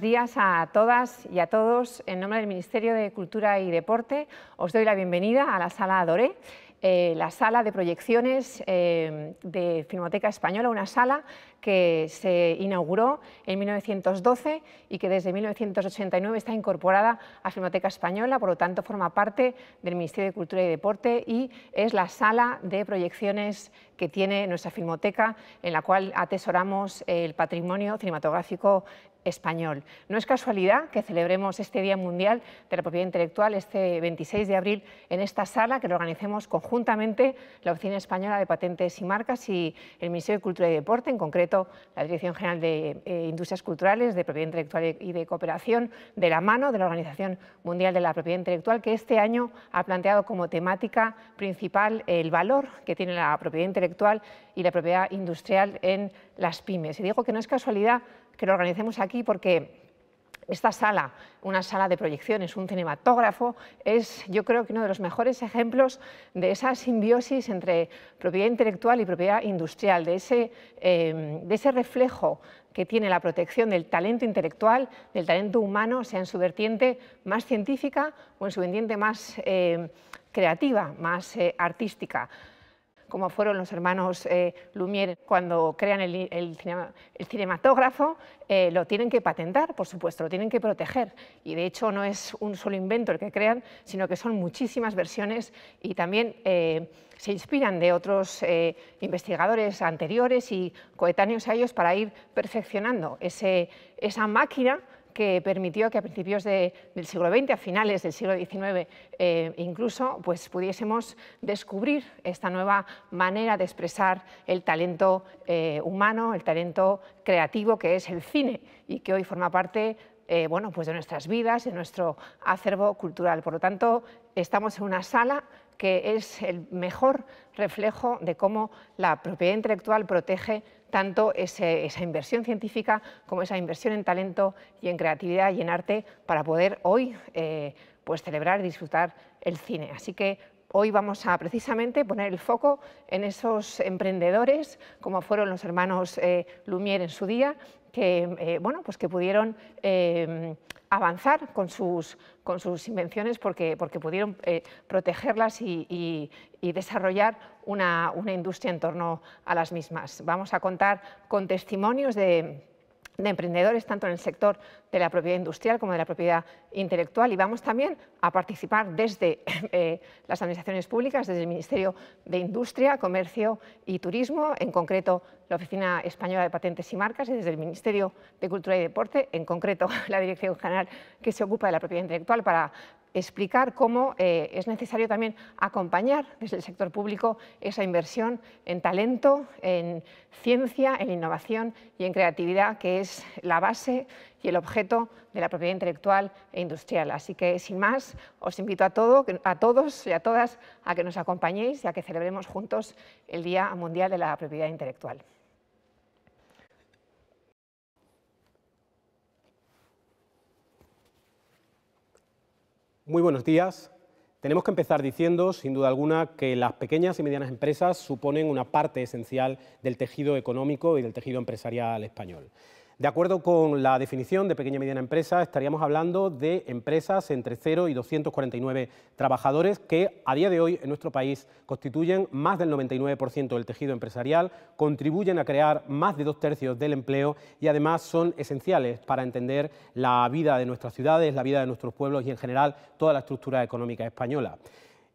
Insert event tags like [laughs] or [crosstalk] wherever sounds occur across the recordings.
días a todas y a todos. En nombre del Ministerio de Cultura y Deporte os doy la bienvenida a la Sala Doré, eh, la sala de proyecciones eh, de Filmoteca Española, una sala que se inauguró en 1912 y que desde 1989 está incorporada a Filmoteca Española, por lo tanto forma parte del Ministerio de Cultura y Deporte y es la sala de proyecciones que tiene nuestra Filmoteca, en la cual atesoramos el patrimonio cinematográfico español. No es casualidad que celebremos este Día Mundial de la Propiedad Intelectual este 26 de abril en esta sala que lo organicemos conjuntamente la Oficina Española de Patentes y Marcas y el Ministerio de Cultura y Deporte, en concreto la Dirección General de eh, Industrias Culturales, de Propiedad Intelectual y de Cooperación, de la mano de la Organización Mundial de la Propiedad Intelectual, que este año ha planteado como temática principal el valor que tiene la propiedad intelectual y la propiedad industrial en las pymes. Y digo que no es casualidad que lo organicemos aquí porque esta sala, una sala de proyecciones, un cinematógrafo, es yo creo que uno de los mejores ejemplos de esa simbiosis entre propiedad intelectual y propiedad industrial, de ese, em, reflejo que tiene la protección del talento intelectual, del talento humano, sea en su vertiente más científica o en su vertiente más... Eh, creativa, más eh, artística como fueron los hermanos eh, Lumière cuando crean el, el cinematógrafo, eh, lo tienen que patentar, por supuesto, lo tienen que proteger. Y de hecho no es un solo invento el que crean, sino que son muchísimas versiones y también eh, se inspiran de otros eh, investigadores anteriores y coetáneos a ellos para ir perfeccionando ese, esa máquina que permitió que a principios del siglo XX, a finales del siglo XIX eh, incluso, pues pudiésemos descubrir esta nueva manera de expresar el talento eh, humano, el talento creativo que es el cine y que hoy forma parte eh, bueno, pues de nuestras vidas, de nuestro acervo cultural. Por lo tanto, estamos en una sala que es el mejor reflejo de cómo la propiedad intelectual protege tanto esa inversión científica como esa inversión en talento y en creatividad y en arte para poder hoy eh, pues celebrar y disfrutar el cine. Así que hoy vamos a precisamente poner el foco en esos emprendedores, como fueron los hermanos eh, Lumière en su día, que, eh, bueno, pues que pudieron eh, avanzar con sus, con sus invenciones porque, porque pudieron eh, protegerlas y, desarrollar una industria en torno a las mismas. Vamos a contar con testimonios de de emprendedores, tanto en el sector de la propiedad industrial como de la propiedad intelectual. Y vamos también a participar desde [laughs] eh, las administraciones públicas, desde el Ministerio de Industria, Comercio y Turismo, en concreto la Oficina Española de Patentes y Marcas, y desde el Ministerio de Cultura y Deporte, en concreto [laughs] la Dirección General que se ocupa de la propiedad intelectual, para explicar cómo eh, es necesario también acompañar desde el sector público esa inversión en talento, en ciencia, en innovación y en creatividad, que es la base y el objeto de la propiedad intelectual e industrial. Así que, sin más, os invito a, todo, a todos y a todas a que nos acompañéis y a que celebremos juntos el Día Mundial de la Propiedad Intelectual. Muy buenos días. Tenemos que empezar diciendo, sin duda alguna, que las pequeñas y medianas empresas suponen una parte esencial del tejido económico y del tejido empresarial español. De acuerdo con la definición de pequeña y mediana empresa, estaríamos hablando de empresas entre 0 y 249 trabajadores que a día de hoy en nuestro país constituyen más del 99% del tejido empresarial, contribuyen a crear más de dos tercios del empleo y además son esenciales para entender la vida de nuestras ciudades, la vida de nuestros pueblos y en general toda la estructura económica española.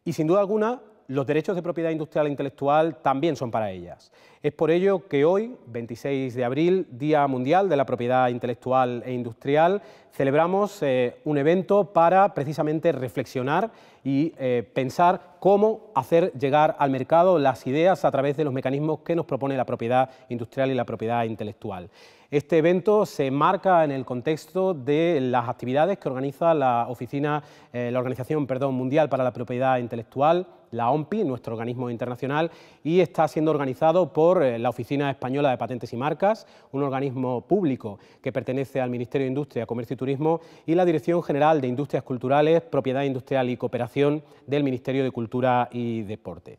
Y sin duda alguna, los derechos de propiedad industrial e intelectual también son para ellas. Es por ello que hoy, 26 de abril, Día Mundial de la Propiedad Intelectual e Industrial, celebramos eh, un evento para precisamente reflexionar y eh, pensar cómo hacer llegar al mercado las ideas a través de los mecanismos que nos propone la propiedad industrial y la propiedad intelectual. Este evento se marca en el contexto de las actividades que organiza la oficina, eh, la Organización perdón, Mundial para la Propiedad Intelectual, la OMPI, nuestro organismo internacional, y está siendo organizado por eh, la Oficina Española de Patentes y Marcas, un organismo público que pertenece al Ministerio de Industria, Comercio y Turismo y la Dirección General de Industrias Culturales, Propiedad Industrial y Cooperación del Ministerio de Cultura y Deporte.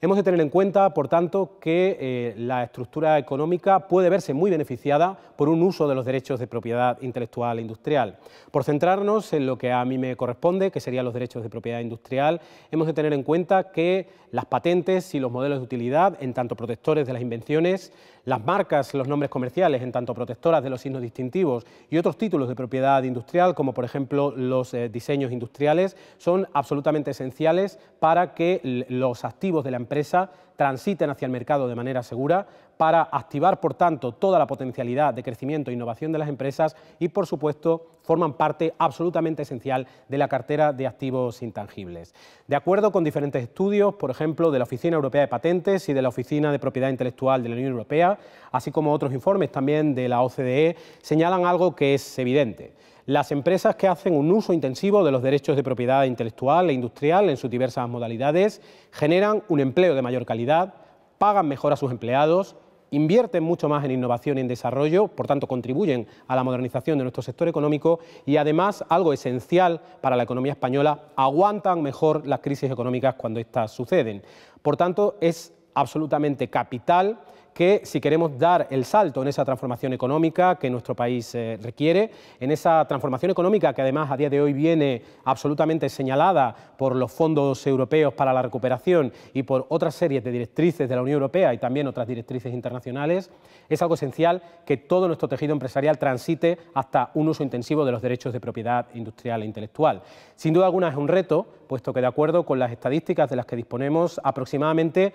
Hemos de tener en cuenta, por tanto, que eh, la estructura económica puede verse muy beneficiada por un uso de los derechos de propiedad intelectual e industrial. Por centrarnos en lo que a mí me corresponde, que serían los derechos de propiedad industrial, hemos de tener en cuenta que las patentes y los modelos de utilidad, en tanto protectores de las invenciones, las marcas, los nombres comerciales, en tanto protectoras de los signos distintivos y otros títulos de propiedad industrial, como por ejemplo los eh, diseños industriales, son absolutamente esenciales para que los activos de la empresa transiten hacia el mercado de manera segura para activar, por tanto, toda la potencialidad de crecimiento e innovación de las empresas y, por supuesto, forman parte absolutamente esencial de la cartera de activos intangibles. De acuerdo con diferentes estudios, por ejemplo, de la Oficina Europea de Patentes y de la Oficina de Propiedad Intelectual de la Unión Europea, así como otros informes también de la OCDE, señalan algo que es evidente las empresas que hacen un uso intensivo de los derechos de propiedad intelectual e industrial en sus diversas modalidades generan un empleo de mayor calidad, pagan mejor a sus empleados, invierten mucho más en innovación y en desarrollo, por tanto contribuyen a la modernización de nuestro sector económico y además, algo esencial para la economía española, aguantan mejor las crisis económicas cuando estas suceden. Por tanto, es absolutamente capital que si queremos dar el salto en esa transformación económica que nuestro país eh, requiere, en esa transformación económica que además a día de hoy viene absolutamente señalada por los fondos europeos para la recuperación y por otras series de directrices de la Unión Europea y también otras directrices internacionales, es algo esencial que todo nuestro tejido empresarial transite hasta un uso intensivo de los derechos de propiedad industrial e intelectual. Sin duda alguna es un reto, puesto que de acuerdo con las estadísticas de las que disponemos, aproximadamente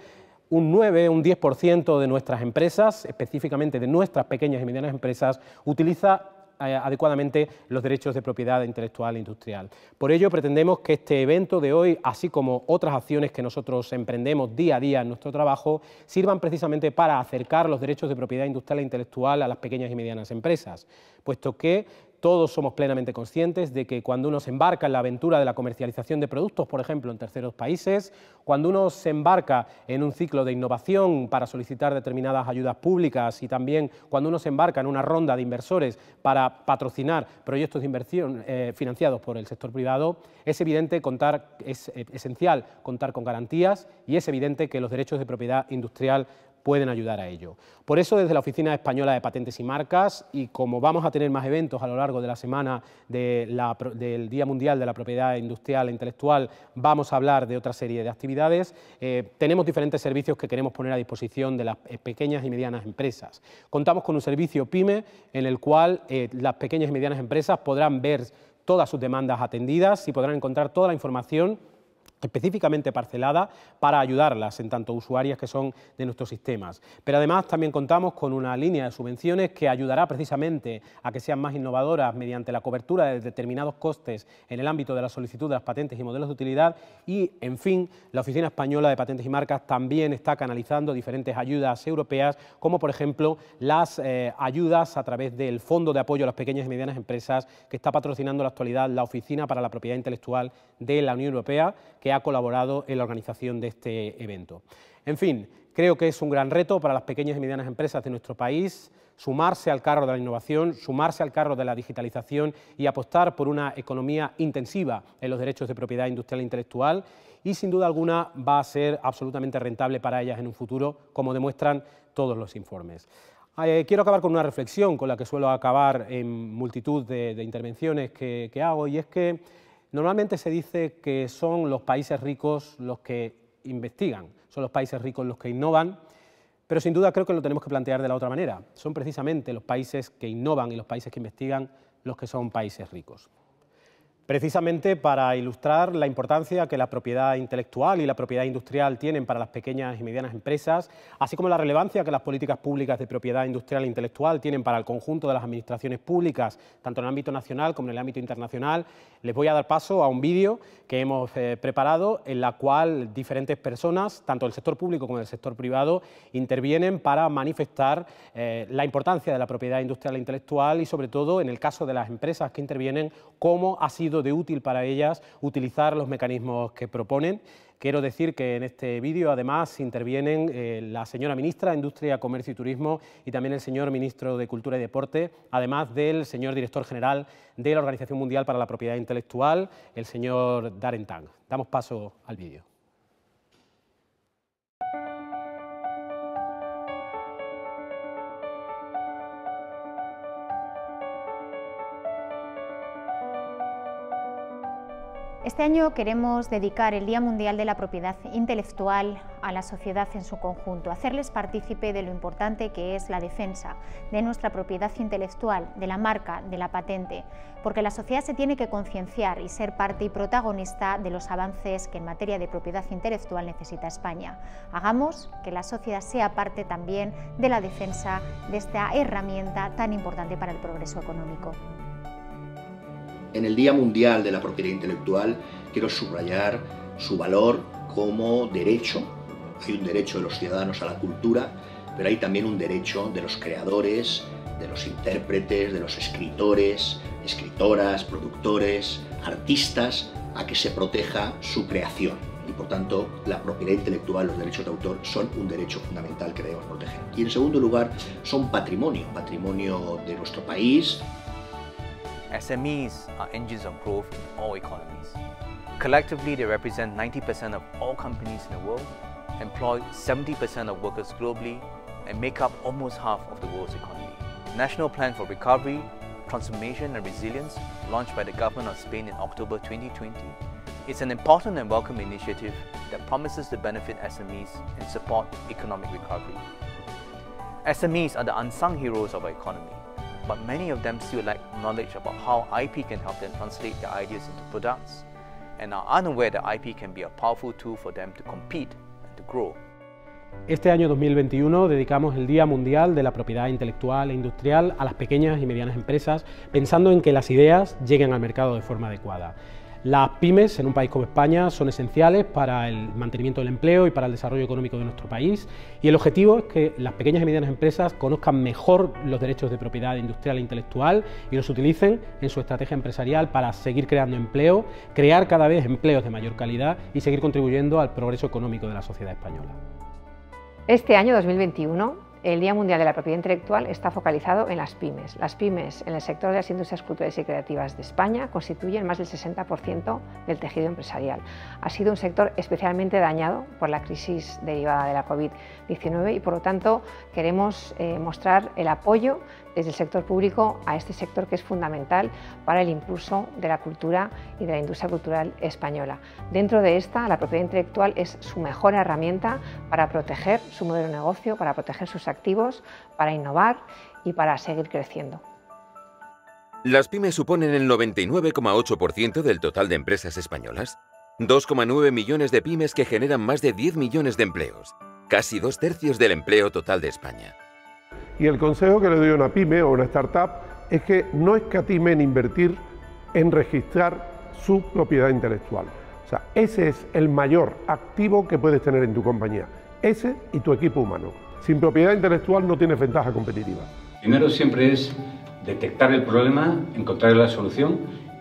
un 9, un 10% de nuestras empresas, específicamente de nuestras pequeñas y medianas empresas, utiliza eh, adecuadamente los derechos de propiedad intelectual e industrial. Por ello, pretendemos que este evento de hoy, así como otras acciones que nosotros emprendemos día a día en nuestro trabajo, sirvan precisamente para acercar los derechos de propiedad industrial e intelectual a las pequeñas y medianas empresas, puesto que todos somos plenamente conscientes de que cuando uno se embarca en la aventura de la comercialización de productos, por ejemplo, en terceros países, cuando uno se embarca en un ciclo de innovación para solicitar determinadas ayudas públicas y también cuando uno se embarca en una ronda de inversores para patrocinar proyectos de inversión eh, financiados por el sector privado, es evidente contar, es eh, esencial contar con garantías y es evidente que los derechos de propiedad industrial pueden ayudar a ello. Por eso desde la Oficina Española de Patentes y Marcas, y como vamos a tener más eventos a lo largo de la semana del Día Mundial de la Propiedad Industrial e Intelectual, vamos a hablar de otra serie de actividades, eh, tenemos diferentes servicios que queremos poner a disposición de las eh, pequeñas y medianas empresas. Contamos con un servicio PYME en el cual eh, las pequeñas y medianas empresas podrán ver todas sus demandas atendidas y podrán encontrar toda la información específicamente parcelada para ayudarlas en tanto usuarias que son de nuestros sistemas. Pero además también contamos con una línea de subvenciones que ayudará precisamente a que sean más innovadoras mediante la cobertura de determinados costes en el ámbito de la solicitud de las patentes y modelos de utilidad y, en fin, la Oficina Española de Patentes y Marcas también está canalizando diferentes ayudas europeas, como por ejemplo las eh, ayudas a través del Fondo de Apoyo a las Pequeñas y Medianas Empresas que está patrocinando en la actualidad la Oficina para la Propiedad Intelectual de la Unión Europea, que ha colaborado en la organización de este evento. En fin, creo que es un gran reto para las pequeñas y medianas empresas de nuestro país sumarse al carro de la innovación, sumarse al carro de la digitalización y apostar por una economía intensiva en los derechos de propiedad industrial e intelectual y sin duda alguna va a ser absolutamente rentable para ellas en un futuro, como demuestran todos los informes. Eh, quiero acabar con una reflexión con la que suelo acabar en multitud de, intervenciones que, que hago y es que Normalmente se dice que son los países ricos los que investigan, son los países ricos los que innovan, pero sin duda creo que lo tenemos que plantear de la otra manera. Son precisamente los países que innovan y los países que investigan los que son países ricos precisamente para ilustrar la importancia que la propiedad intelectual y la propiedad industrial tienen para las pequeñas y medianas empresas, así como la relevancia que las políticas públicas de propiedad industrial e intelectual tienen para el conjunto de las administraciones públicas, tanto en el ámbito nacional como en el ámbito internacional, les voy a dar paso a un vídeo que hemos eh, preparado en la cual diferentes personas, tanto del sector público como del sector privado, intervienen para manifestar eh, la importancia de la propiedad industrial e intelectual y sobre todo en el caso de las empresas que intervienen, cómo ha sido de útil para ellas utilizar los mecanismos que proponen. Quiero decir que en este vídeo además intervienen eh, la señora ministra de Industria, Comercio y Turismo y también el señor ministro de Cultura y Deporte, además del señor director general de la Organización Mundial para la Propiedad Intelectual, el señor Darren Tang. Damos paso al vídeo. Este año queremos dedicar el Día Mundial de la Propiedad Intelectual a la sociedad en su conjunto, hacerles partícipe de lo importante que es la defensa de nuestra propiedad intelectual, de la marca, de la patente, porque la sociedad se tiene que concienciar y ser parte y protagonista de los avances que en materia de propiedad intelectual necesita España. Hagamos que la sociedad sea parte también de la defensa de esta herramienta tan importante para el progreso económico. En el Día Mundial de la Propiedad Intelectual quiero subrayar su valor como derecho. Hay un derecho de los ciudadanos a la cultura, pero hay también un derecho de los creadores, de los intérpretes, de los escritores, escritoras, productores, artistas, a que se proteja su creación. Y por tanto, la propiedad intelectual, los derechos de autor, son un derecho fundamental que debemos proteger. Y en segundo lugar, son patrimonio, patrimonio de nuestro país, SMEs are engines of growth in all economies. Collectively, they represent 90% of all companies in the world, employ 70% of workers globally, and make up almost half of the world's economy. National Plan for Recovery, Transformation and Resilience, launched by the Government of Spain in October 2020, is an important and welcome initiative that promises to benefit SMEs and support economic recovery. SMEs are the unsung heroes of our economy. but many of them still lack knowledge about how IP can help them translate their ideas into products and are unaware that IP can be a powerful tool for them to compete and to grow. Este año 2021 dedicamos el Día Mundial de la Propiedad Intelectual e Industrial a las pequeñas y medianas empresas, pensando en que las ideas lleguen al mercado de forma adecuada. Las pymes en un país como España son esenciales para el mantenimiento del empleo y para el desarrollo económico de nuestro país y el objetivo es que las pequeñas y medianas empresas conozcan mejor los derechos de propiedad industrial e intelectual y los utilicen en su estrategia empresarial para seguir creando empleo, crear cada vez empleos de mayor calidad y seguir contribuyendo al progreso económico de la sociedad española. Este año 2021 el Día Mundial de la Propiedad Intelectual está focalizado en las pymes. Las pymes en el sector de las industrias culturales y creativas de España constituyen más del 60% del tejido empresarial. Ha sido un sector especialmente dañado por la crisis derivada de la COVID-19 y por lo tanto queremos eh, mostrar el apoyo desde el sector público a este sector que es fundamental para el impulso de la cultura y de la industria cultural española. Dentro de esta, la propiedad intelectual es su mejor herramienta para proteger su modelo de negocio, para proteger sus activos para innovar y para seguir creciendo. Las pymes suponen el 99,8% del total de empresas españolas. 2,9 millones de pymes que generan más de 10 millones de empleos, casi dos tercios del empleo total de España. Y el consejo que le doy a una pyme o una startup es que no escatime en invertir en registrar su propiedad intelectual. O sea, ese es el mayor activo que puedes tener en tu compañía, ese y tu equipo humano. Sin propiedad intelectual no tiene ventaja competitiva. Primero siempre es detectar el problema, encontrar la solución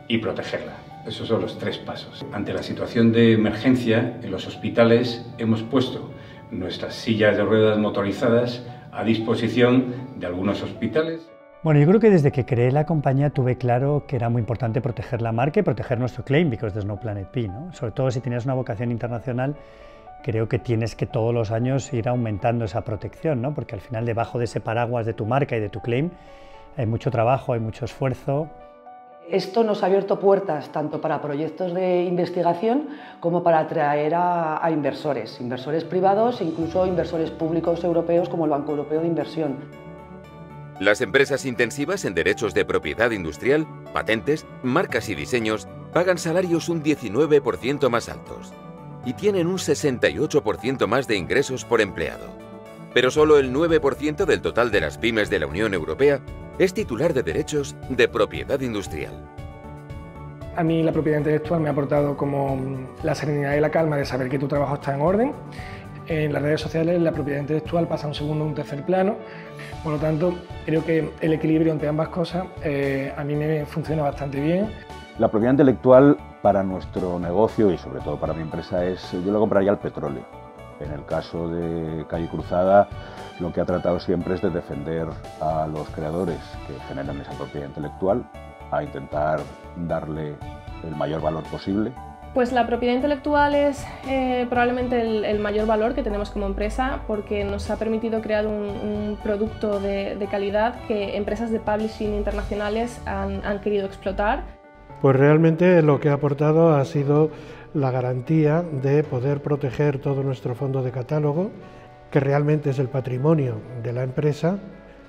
y protegerla. Esos son los tres pasos. Ante la situación de emergencia, en los hospitales hemos puesto nuestras sillas de ruedas motorizadas a disposición de algunos hospitales. Bueno, yo creo que desde que creé la compañía tuve claro que era muy importante proteger la marca y proteger nuestro claim, because there's no planet P, ¿no? Sobre todo si tenías una vocación internacional creo que tienes que todos los años ir aumentando esa protección, ¿no? porque al final debajo de ese paraguas de tu marca y de tu claim hay mucho trabajo, hay mucho esfuerzo. Esto nos ha abierto puertas tanto para proyectos de investigación como para atraer a, inversores, inversores privados, e incluso inversores públicos europeos como el Banco Europeo de Inversión. Las empresas intensivas en derechos de propiedad industrial, patentes, marcas y diseños pagan salarios un 19% más altos y tienen un 68% más de ingresos por empleado. Pero solo el 9% del total de las pymes de la Unión Europea es titular de derechos de propiedad industrial. A mí la propiedad intelectual me ha aportado como la serenidad y la calma de saber que tu trabajo está en orden. En las redes sociales la propiedad intelectual pasa a un segundo o un tercer plano. Por lo tanto, creo que el equilibrio entre ambas cosas eh, a mí me funciona bastante bien. La propiedad intelectual para nuestro negocio y sobre todo para mi empresa es, yo la compraría al petróleo. En el caso de Calle Cruzada, lo que ha tratado siempre es de defender a los creadores que generan esa propiedad intelectual, a intentar darle el mayor valor posible. Pues la propiedad intelectual es eh, probablemente el, mayor valor que tenemos como empresa porque nos ha permitido crear un, producto de, calidad que empresas de publishing internacionales han querido explotar. Pues realmente lo que ha aportado ha sido la garantía de poder proteger todo nuestro fondo de catálogo, que realmente es el patrimonio de la empresa,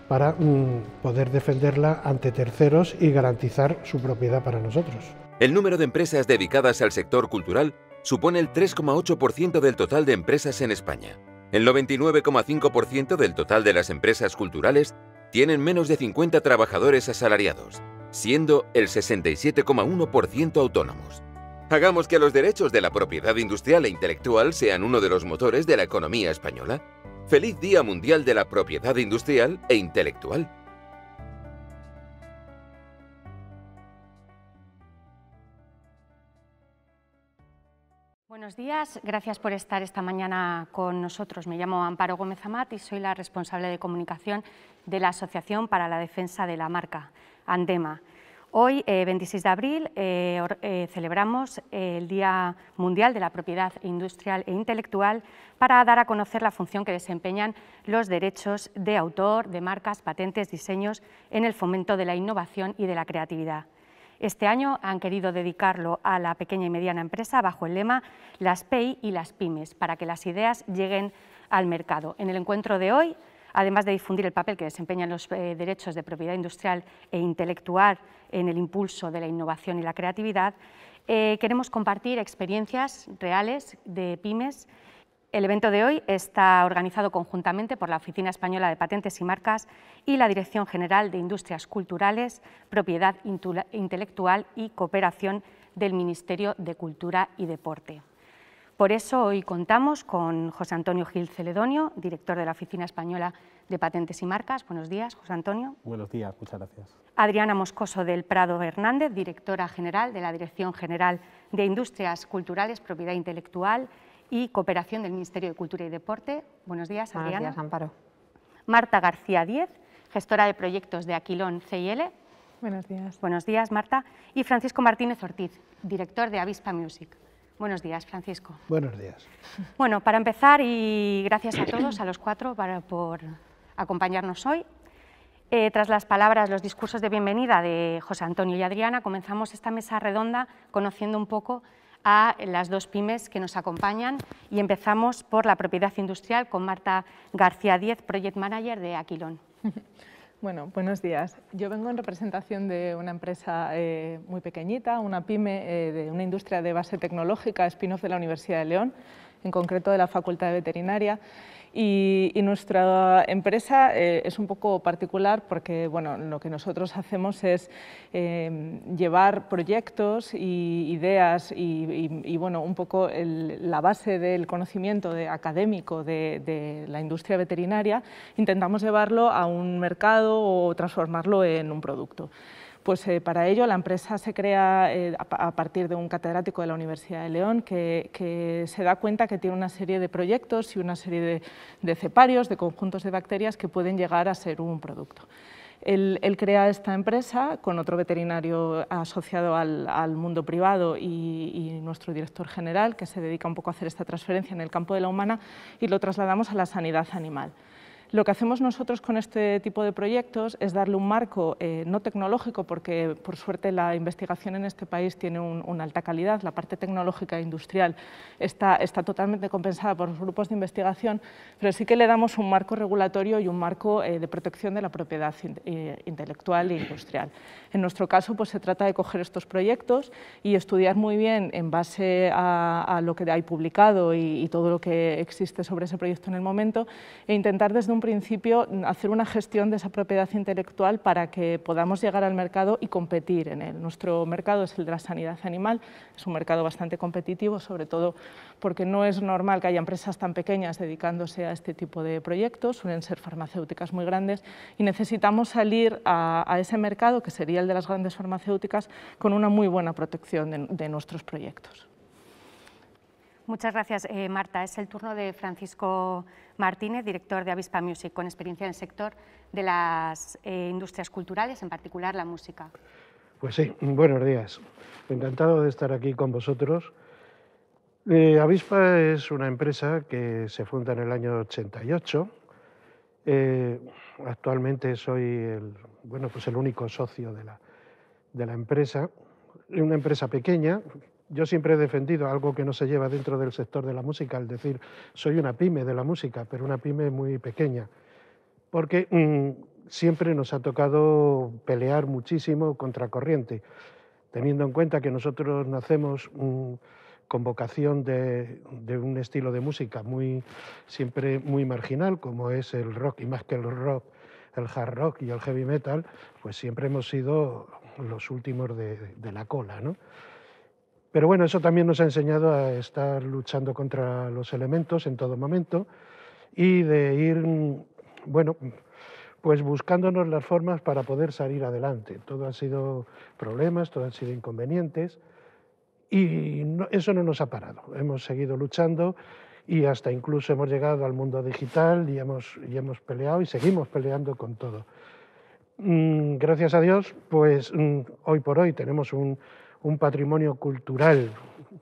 para mm, poder defenderla ante terceros y garantizar su propiedad para nosotros. El número de empresas dedicadas al sector cultural supone el 3,8% del total de empresas en España. El 99,5% del total de las empresas culturales tienen menos de 50 trabajadores asalariados siendo el 67,1% autónomos. Hagamos que los derechos de la propiedad industrial e intelectual sean uno de los motores de la economía española. Feliz Día Mundial de la Propiedad Industrial e Intelectual. Buenos días, gracias por estar esta mañana con nosotros. Me llamo Amparo Gómez Amat y soy la responsable de comunicación de la Asociación para la Defensa de la Marca. Andema. Hoy, 26 eh, de abril, eh, eh, celebramos el Día Mundial de la Propiedad Industrial e Intelectual para dar a conocer la función que desempeñan los derechos de autor, de marcas, patentes, diseños en el fomento de la innovación y de la creatividad. Este año han querido dedicarlo a la pequeña y mediana empresa bajo el lema Las PEI y las pymes, para que las ideas lleguen al mercado. En el encuentro de hoy además de difundir el papel que desempeñan los eh, derechos de propiedad industrial e intelectual en el impulso de la innovación y la creatividad, eh, queremos compartir experiencias reales de pymes. El evento de hoy está organizado conjuntamente por la Oficina Española de Patentes y Marcas y la Dirección General de Industrias Culturales, Propiedad Intelectual y Cooperación del Ministerio de Cultura y Deporte. Por eso hoy contamos con José Antonio Gil Celedonio, director de la Oficina Española de Patentes y Marcas. Buenos días, José Antonio. Buenos días, muchas gracias. Adriana Moscoso del Prado Hernández, directora general de la Dirección General de Industrias Culturales, Propiedad Intelectual y Cooperación del Ministerio de Cultura y Deporte. Buenos días, Adriana. Buenos días, Amparo. Marta García Díez, gestora de proyectos de Aquilón C&L. Buenos días. Buenos días, Marta. Y Francisco Martínez Ortiz, director de Avispa Music. Buenos días, Francisco. Buenos días. Bueno, para empezar, y gracias a todos, a los cuatro, por acompañarnos hoy. Eh, tras las palabras, los discursos de bienvenida de José Antonio y Adriana, comenzamos esta mesa redonda conociendo un poco a las dos pymes que nos acompañan y empezamos por la propiedad industrial con Marta García Diez, Project Manager de Aquilón. [laughs] Bueno, buenos días. Yo vengo en representación de una empresa eh, muy pequeñita, una pyme eh, de una industria de base tecnológica, spin-off de la Universidad de León, en concreto de la Facultad de Veterinaria. Y, nuestra empresa eh, es un poco particular porque bueno, lo que nosotros hacemos es em, llevar proyectos y ideas y, bueno, un poco la base del conocimiento de, académico de la industria veterinaria, intentamos llevarlo a un mercado o transformarlo en un producto. Pues eh, para ello la empresa se crea eh, a, partir de un catedrático de la Universidad de León que, se da cuenta que tiene una serie de proyectos y una serie de, ceparios, de conjuntos de bacterias que pueden llegar a ser un producto. Él, crea esta empresa con otro veterinario asociado al, mundo privado y, nuestro director general, que se dedica un poco a hacer esta transferencia en el campo de la humana, y lo trasladamos a la sanidad animal. Lo que hacemos nosotros con este tipo de proyectos es darle un marco eh, no tecnológico, porque por suerte la investigación en este país tiene una alta calidad, la parte tecnológica e industrial está, está totalmente compensada por los grupos de investigación, pero sí que le damos un marco regulatorio y un marco eh, de protección de la propiedad eh, intelectual e industrial. En nuestro caso pues, se trata de coger estos proyectos y estudiar muy bien en base a, lo que hay publicado y, y todo lo que existe sobre ese proyecto en el momento e intentar desde un principio hacer una gestión de esa propiedad intelectual para que podamos llegar al mercado y competir en él. Nuestro mercado es el de la sanidad animal, es un mercado bastante competitivo, sobre todo porque no es normal que haya empresas tan pequeñas dedicándose a este tipo de proyectos, suelen ser farmacéuticas muy grandes y necesitamos salir a, ese mercado, que sería el de las grandes farmacéuticas, con una muy buena protección de, nuestros proyectos. Muchas gracias, eh, Marta. Es el turno de Francisco Martínez, director de Avispa Music, con experiencia en el sector de las eh, industrias culturales, en particular la música. Pues sí, buenos días. Encantado de estar aquí con vosotros. Eh, Avispa es una empresa que se funda en el año 88. Eh, actualmente soy el, bueno, pues el único socio de la, de la empresa. Una empresa pequeña yo siempre he defendido algo que no se lleva dentro del sector de la música, es decir, soy una pyme de la música, pero una pyme muy pequeña, porque mm, siempre nos ha tocado pelear muchísimo contra corriente, teniendo en cuenta que nosotros nacemos mm, con vocación de, un estilo de música muy, siempre muy marginal, como es el rock, y más que el rock, el hard rock y el heavy metal, pues siempre hemos sido los últimos de, de la cola, ¿no? Pero bueno, eso también nos ha enseñado a estar luchando contra los elementos en todo momento y de ir, bueno, pues buscándonos las formas para poder salir adelante. Todo han sido problemas, todo han sido inconvenientes y eso no nos ha parado. Hemos seguido luchando y hasta incluso hemos llegado al mundo digital y hemos, y hemos peleado y seguimos peleando con todo. Mm, gracias a Dios, pues mm, hoy por hoy tenemos un, un patrimonio cultural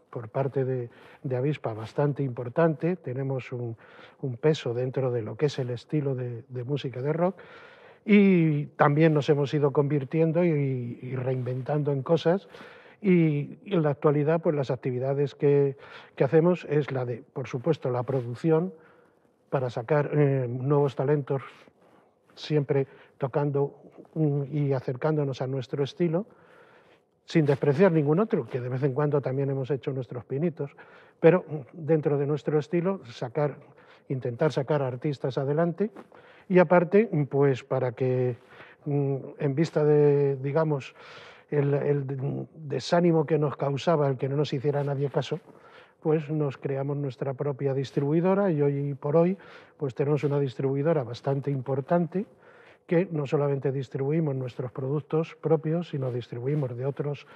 por parte de, de Avispa bastante importante, tenemos un, peso dentro de lo que es el estilo de, música de rock y también nos hemos ido convirtiendo y, reinventando en cosas y, en la actualidad pues las actividades que, hacemos es la de, por supuesto, la producción para sacar eh, nuevos talentos siempre tocando y acercándonos a nuestro estilo sin despreciar ningún otro, que de vez en cuando también hemos hecho nuestros pinitos, pero mm, dentro de nuestro estilo sacar, intentar sacar artistas adelante y aparte, mm, pues para que mm, en vista de, digamos, el, desánimo que nos causaba el que no nos hiciera nadie caso, pues nos creamos nuestra propia distribuidora y hoy por hoy pues tenemos una distribuidora bastante importante, que no solamente distribuimos nuestros productos propios, sino distribuimos de otros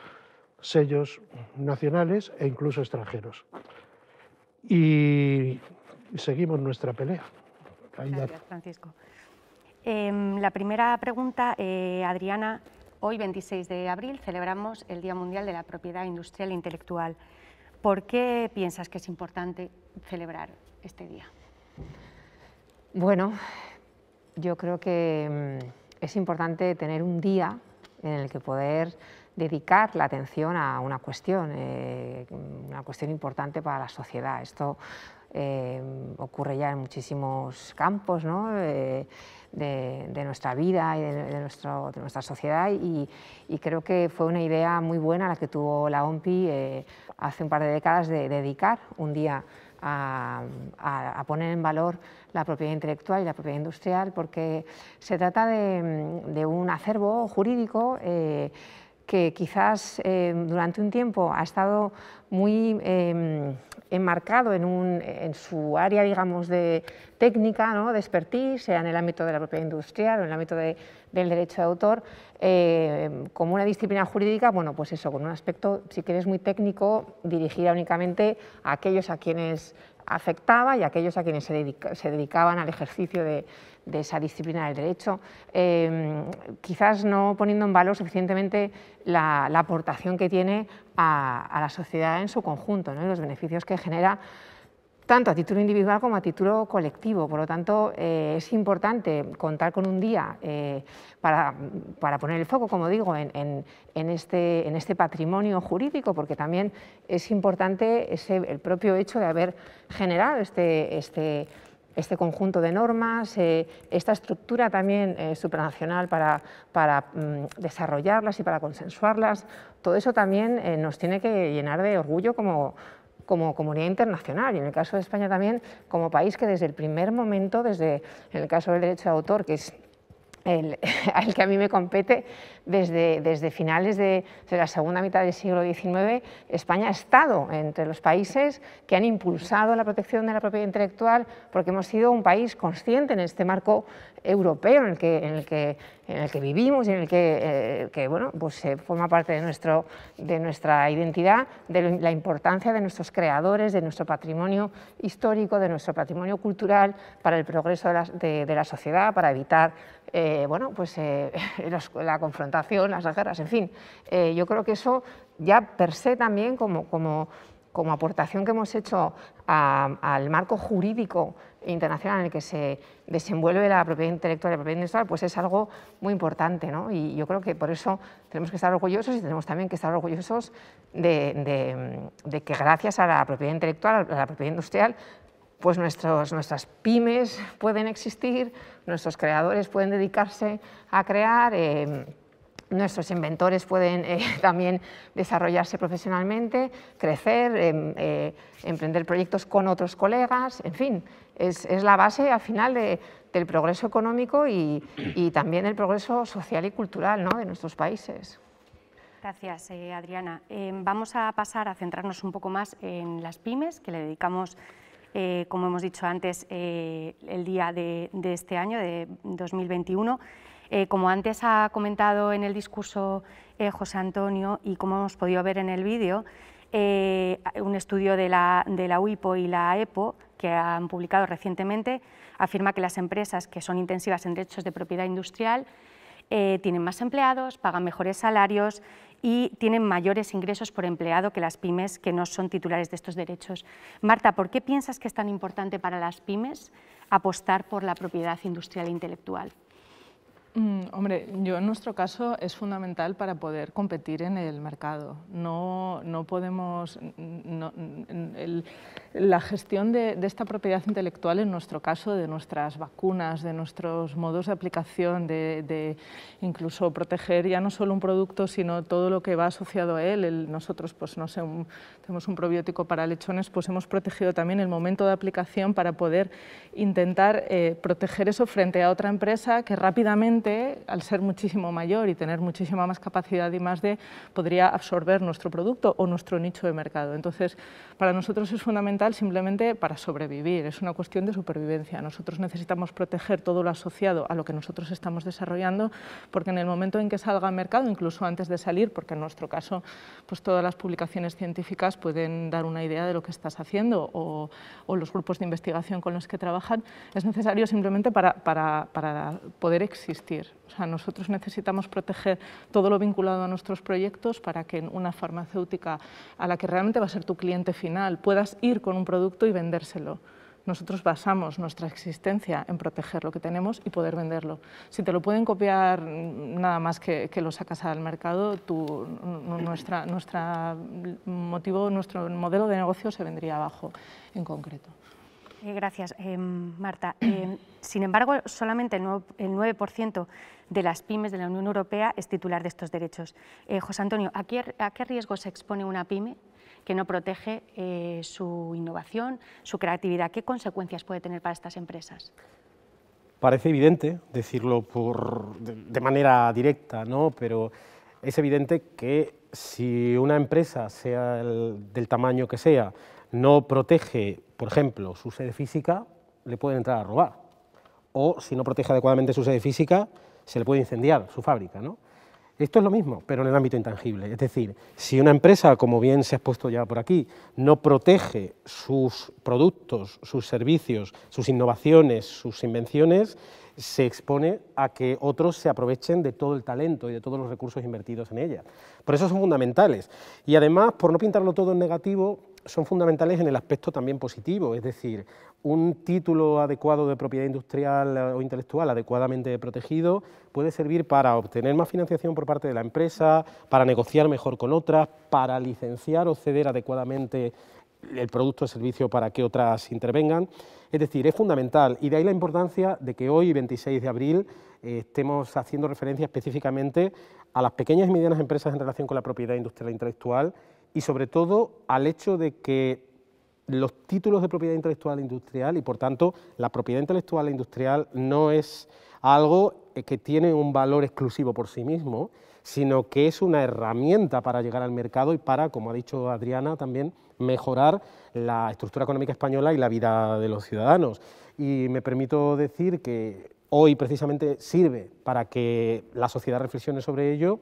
sellos nacionales e incluso extranjeros. Y seguimos nuestra pelea. Gracias, Francisco. Em, la primera pregunta, eh, Adriana. Hoy, 26 de abril, celebramos el Día Mundial de la Propiedad Industrial e Intelectual. ¿Por qué piensas que es importante celebrar este día? Bueno, yo creo que mm, es importante tener un día en el que poder dedicar la atención a una cuestión, eh, una cuestión importante para la sociedad. Esto eh, ocurre ya en muchísimos campos eh, de, nuestra vida y de, nuestra sociedad y, creo que fue una idea muy buena la que tuvo la OMPI hace un par de décadas de dedicar un día a, poner en valor la propiedad intelectual y la propiedad industrial, porque se trata de, un acervo jurídico eh, que quizás eh, durante un tiempo ha estado muy em, enmarcado en, su área, digamos, de técnica, ¿no? de expertise, sea en el ámbito de la propiedad industrial o en el ámbito del derecho de autor, eh, como una disciplina jurídica, bueno, pues eso, con un aspecto, si quieres, muy técnico, dirigida únicamente a aquellos a quienes afectaba y aquellos a quienes se, dedicaban al ejercicio de, esa disciplina del derecho, em, quizás no poniendo en valor suficientemente la, aportación que tiene a, la sociedad en su conjunto y los beneficios que genera tanto a título individual como a título colectivo. Por lo tanto, eh, es importante contar con un día eh, para, poner el foco, como digo, en, este, en este patrimonio jurídico, porque también es importante ese, el propio hecho de haber generado este, este este conjunto de normas, eh, esta estructura también supranacional para, para mm, desarrollarlas y para consensuarlas, todo eso también nos tiene que llenar de orgullo como, como comunidad internacional y en el caso de España también como país que desde el primer momento, desde en el caso del derecho de autor, que es el, [laughs] al que a mí me compete, desde, desde finales de, la segunda mitad del siglo XIX, España ha estado entre los países que han impulsado la protección de la propiedad intelectual, porque hemos sido un país consciente en este marco europeo en el que, en el que, en el que vivimos y en el que, eh, bueno, pues, eh, forma parte de, nuestro, de nuestra identidad, de la importancia de nuestros creadores, de nuestro patrimonio histórico, de nuestro patrimonio cultural para el progreso de la sociedad, para evitar eh, bueno, pues eh, [laughs] la confrontación, las guerras, en fin. Eh, yo creo que eso ya per se también como, como, aportación que hemos hecho al marco jurídico internacional en el que se desenvuelve la propiedad intelectual y la propiedad industrial, pues es algo muy importante. Y yo creo que por eso tenemos que estar orgullosos y tenemos también que estar orgullosos de que gracias a la propiedad intelectual, a la propiedad industrial, pues nuestras pymes pueden existir, nuestros creadores pueden dedicarse a crear, eh, nuestros inventores pueden eh, [laughs] también desarrollarse profesionalmente, crecer, eh, emprender proyectos con otros colegas, en fin, es, la base al final del progreso económico y, también el progreso social y cultural de nuestros países. Gracias, Adriana. vamos a pasar a centrarnos un poco más en las pymes, que le dedicamos eh, como hemos dicho antes, eh, el día de, este año, de 2021. Eh, como antes ha comentado en el discurso José Antonio y como hemos podido ver en el vídeo, un estudio de la, UIPO y la EPO que han publicado recientemente afirma que las empresas que son intensivas en derechos de propiedad industrial tienen más empleados, pagan mejores salarios y tienen mayores ingresos por empleado que las pymes que no son titulares de estos derechos. Marta, ¿por qué piensas que es tan importante para las pymes apostar por la propiedad industrial e intelectual? Mm, hombre, yo en nuestro caso es fundamental para poder competir en el mercado. No, no podemos... Mm, mm, la gestión de, esta propiedad intelectual, en nuestro caso, de nuestras vacunas, de nuestros modos de aplicación, de, incluso proteger ya no solo un producto, sino todo lo que va asociado a él. nosotros, pues no sé, tenemos un probiótico para lechones, pues hemos protegido también el momento de aplicación para poder intentar eh, proteger eso frente a otra empresa que rápidamente al ser muchísimo mayor y tener muchísima más capacidad y más de, podría absorber nuestro producto o nuestro nicho de mercado. Entonces, para nosotros es fundamental simplemente para sobrevivir, es una cuestión de supervivencia. Nosotros necesitamos proteger todo lo asociado a lo que nosotros estamos desarrollando, porque en el momento en que salga al mercado, incluso antes de salir, porque en nuestro caso pues todas las publicaciones científicas pueden dar una idea de lo que estás haciendo o, o los grupos de investigación con los que trabajan, es necesario simplemente para, para, para poder existir sea, nosotros necesitamos proteger todo lo vinculado a nuestros proyectos para que una farmacéutica a la que realmente va a ser tu cliente final puedas ir con un producto y vendérselo. Nosotros basamos nuestra existencia en proteger lo que tenemos y poder venderlo. Si te lo pueden copiar nada más que, lo sacas al mercado, tu, mm, motivo, nuestro modelo de negocio se vendría abajo en concreto. Eh, gracias, eh, Marta. Eh, sin embargo, solamente el 9% de las pymes de la Unión Europea es titular de estos derechos. José Antonio, ¿a qué, riesgo se expone una pyme que no protege su innovación, su creatividad? ¿Qué consecuencias puede tener para estas empresas? Parece evidente decirlo por, de, manera directa, ¿no? pero es evidente que si una empresa, sea del tamaño que sea, no protege por ejemplo, su sede física, le pueden entrar a robar. O si no protege adecuadamente su sede física, se le puede incendiar su fábrica. ¿no? Esto es lo mismo, pero en el ámbito intangible. Es decir, si una empresa, como bien se ha expuesto ya por aquí, no protege sus productos, sus servicios, sus innovaciones, sus invenciones, se expone a que otros se aprovechen de todo el talento y de todos los recursos invertidos en ella. Por eso son fundamentales. Y además, por no pintarlo todo en negativo, son fundamentales en el aspecto también positivo, es decir, un título adecuado de propiedad industrial eh, o intelectual adecuadamente protegido puede servir para obtener más financiación por parte de la empresa, para negociar mejor con otras, para licenciar o ceder adecuadamente el producto o servicio para que otras intervengan. Es decir, es fundamental y de ahí la importancia de que hoy, 26 de abril, eh, estemos haciendo referencia específicamente a las pequeñas y medianas empresas en relación con la propiedad industrial e intelectual y sobre todo al hecho de que los títulos de propiedad intelectual e industrial y por tanto la propiedad intelectual e industrial no es algo eh, que tiene un valor exclusivo por sí mismo, sino que es una herramienta para llegar al mercado y para, como ha dicho Adriana, también mejorar la estructura económica española y la vida de los ciudadanos. Y me permito decir que hoy precisamente sirve para que la sociedad reflexione sobre ello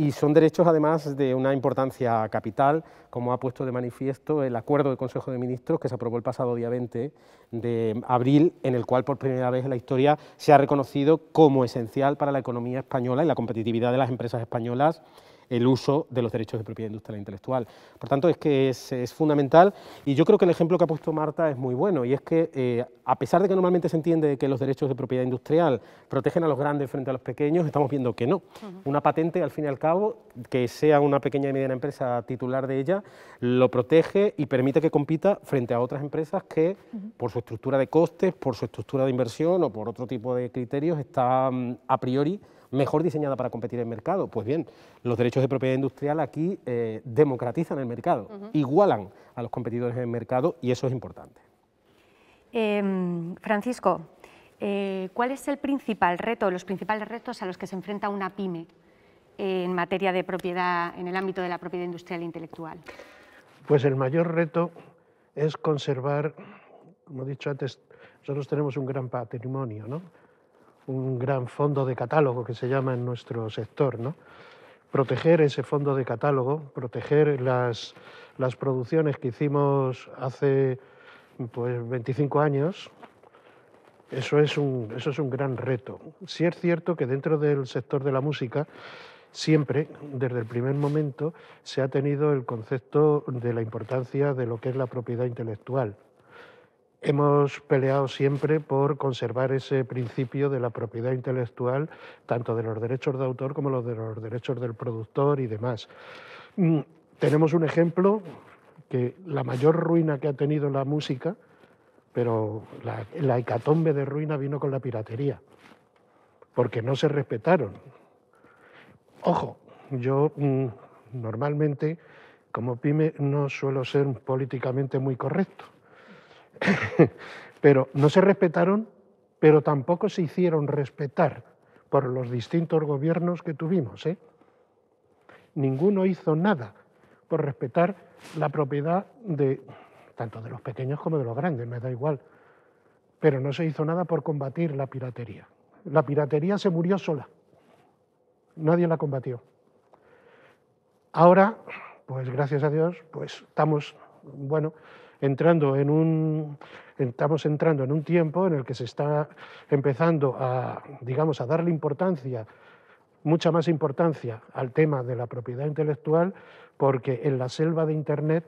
y son derechos, además, de una importancia capital, como ha puesto de manifiesto el acuerdo del Consejo de Ministros que se aprobó el pasado día 20 de abril, en el cual por primera vez en la historia se ha reconocido como esencial para la economía española y la competitividad de las empresas españolas el uso de los derechos de propiedad industrial e intelectual. Por tanto, es que es, fundamental y yo creo que el ejemplo que ha puesto Marta es muy bueno y es que eh, a pesar de que normalmente se entiende que los derechos de propiedad industrial protegen a los grandes frente a los pequeños, estamos viendo que no. Una patente, al fin y al cabo, que sea una pequeña y mediana empresa titular de ella, lo protege y permite que compita frente a otras empresas que, por su estructura de costes, por su estructura de inversión o por otro tipo de criterios, está a priori mejor diseñada para competir en el mercado. Pues bien, los derechos de propiedad industrial aquí eh, democratizan el mercado, igualan a los competidores en el mercado y eso es importante. Em, Francisco, eh, ¿cuál es el principal reto, los principales retos a los que se enfrenta una pyme en materia de propiedad, en el ámbito de la propiedad industrial e intelectual? Pues el mayor reto es conservar, como he dicho antes, nosotros tenemos un gran patrimonio, ¿no? un gran fondo de catálogo que se llama en nuestro sector, ¿no? Proteger ese fondo de catálogo, proteger las, producciones que hicimos hace pues 25 años, eso es, un, eso es un gran reto. Sí es cierto que dentro del sector de la música siempre, desde el primer momento, se ha tenido el concepto de la importancia de lo que es la propiedad intelectual. Hemos peleado siempre por conservar ese principio de la propiedad intelectual, tanto de los derechos de autor como los de los derechos del productor y demás. Mm, tenemos un ejemplo que la mayor ruina que ha tenido la música, pero la, la hecatombe de ruina vino con la piratería, porque no se respetaron. Ojo, yo mm, normalmente como pyme no suelo ser políticamente muy correcto [laughs] pero no se respetaron, pero tampoco se hicieron respetar por los distintos gobiernos que tuvimos. ¿eh? Ninguno hizo nada por respetar la propiedad de tanto de los pequeños como de los grandes, me da igual. Pero no se hizo nada por combatir la piratería. La piratería se murió sola. Nadie la combatió. Ahora, pues gracias a Dios, pues estamos, bueno, entrando en un, estamos entrando en un tiempo en el que se está empezando a, digamos, a darle importancia, mucha más importancia al tema de la propiedad intelectual, porque en la selva de Internet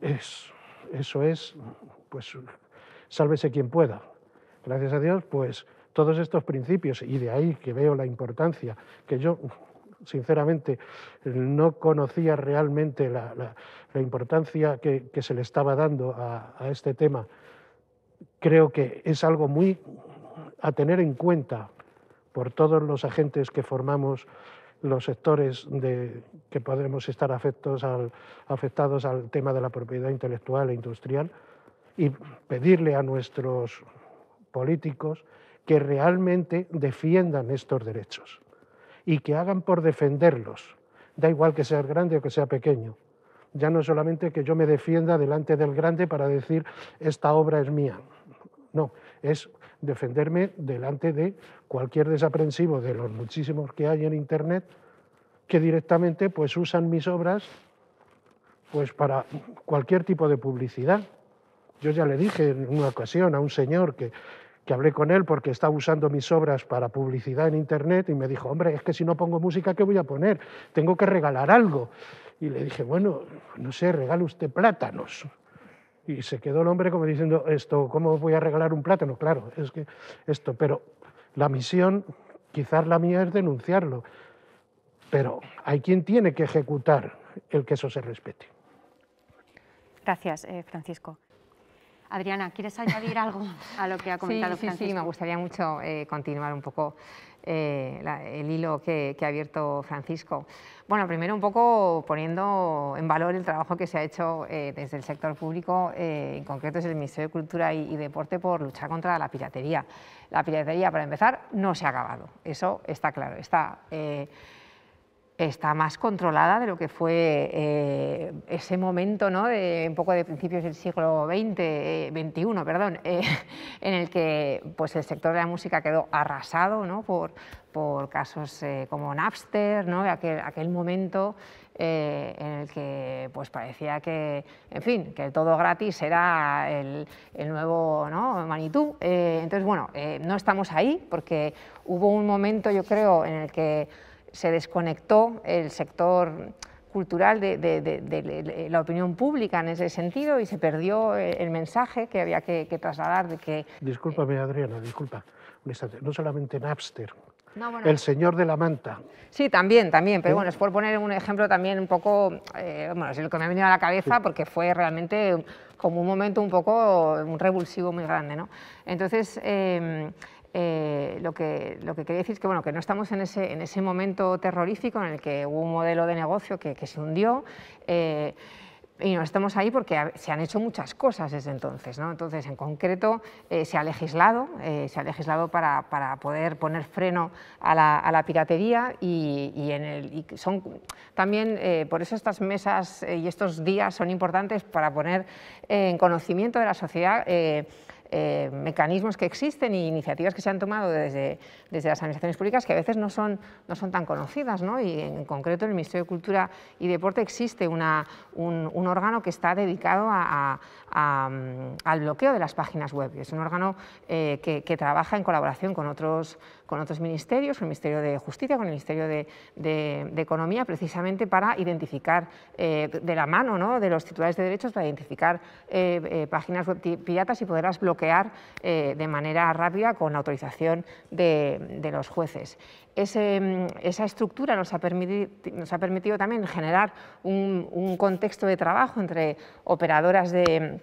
es, eso es, pues, sálvese quien pueda. Gracias a Dios, pues todos estos principios, y de ahí que veo la importancia, que yo sinceramente no conocía realmente la, importancia que, se le estaba dando a, este tema. Creo que es algo muy a tener en cuenta por todos los agentes que formamos los sectores que podemos estar afectados al tema de la propiedad intelectual e industrial y pedirle a nuestros políticos que realmente defiendan estos derechos y que hagan por defenderlos. Da igual que sea grande o que sea pequeño. Ya no solamente que yo me defienda delante del grande para decir, esta obra es mía. No, es defenderme delante de cualquier desaprensivo, de los muchísimos que hay en Internet, que directamente pues, usan mis obras pues, para cualquier tipo de publicidad. Yo ya le dije en una ocasión a un señor que que hablé con él porque estaba usando mis obras para publicidad en Internet y me dijo, hombre, es que si no pongo música, ¿qué voy a poner? Tengo que regalar algo. Y le dije, bueno, no sé, regale usted plátanos. Y se quedó el hombre como diciendo, esto, ¿cómo voy a regalar un plátano? Claro, es que esto, pero la misión, quizás la mía es denunciarlo, pero hay quien tiene que ejecutar el que eso se respete. Gracias, eh, Francisco. Adriana, ¿quieres añadir [laughs] algo a lo que ha comentado Francisco? Sí, sí, me gustaría mucho eh, continuar un poco eh, el hilo que, ha abierto Francisco. Bueno, primero un poco poniendo en valor el trabajo que se ha hecho eh, desde el sector público, en concreto es el Ministerio de Cultura y, y Deporte, por luchar contra la piratería. La piratería, para empezar, no se ha acabado, eso está claro, está está más controlada de lo que fue eh, ese momento, ¿no? de, un poco de principios del siglo XX, XXI, eh, perdón, eh, [laughs] en el que pues, el sector de la música quedó arrasado por, por casos como Napster, ¿no? aquel, aquel momento en el que pues parecía que, en fin, que todo gratis era el, nuevo ¿no? Manitou. entonces, bueno, no estamos ahí porque hubo un momento, yo creo, en el que se desconectó el sector cultural de, la opinión pública en ese sentido y se perdió el mensaje que había que, trasladar de que... Discúlpame, eh, Adriana, disculpa. No solamente Napster, no, el señor de la manta. Sí, también, también, pero bueno, es por poner un ejemplo también un poco, eh, bueno, es lo que me ha venido a la cabeza porque fue realmente como un momento un poco, un revulsivo muy grande, ¿no? Entonces... Eh, eh, lo, que, lo que quería decir es que, bueno, que no estamos en ese, en ese momento terrorífico en el que hubo un modelo de negocio que, se hundió. Eh, y no estamos ahí porque se han hecho muchas cosas desde entonces. ¿no? Entonces, en concreto, eh, se ha legislado, se ha legislado para, poder poner freno a la, piratería y, en el, y son también, por eso estas mesas y estos días son importantes para poner en conocimiento de la sociedad eh, mecanismos que existen y iniciativas que se han tomado desde, desde las administraciones públicas que a veces no son, no son tan conocidas. ¿no? Y en concreto en el Ministerio de Cultura y Deporte existe un, órgano que está dedicado mm, al bloqueo de las páginas web. Es un órgano eh, que, que trabaja en colaboración con otros con otros ministerios, con el Ministerio de Justicia, con el Ministerio de, Economía, precisamente para identificar eh, de la mano de los titulares de derechos, para identificar eh, eh, páginas web piratas y poderlas bloquear de manera rápida con la autorización de, los jueces. esa estructura nos ha, permitido, nos ha permitido también generar un contexto de trabajo entre operadoras de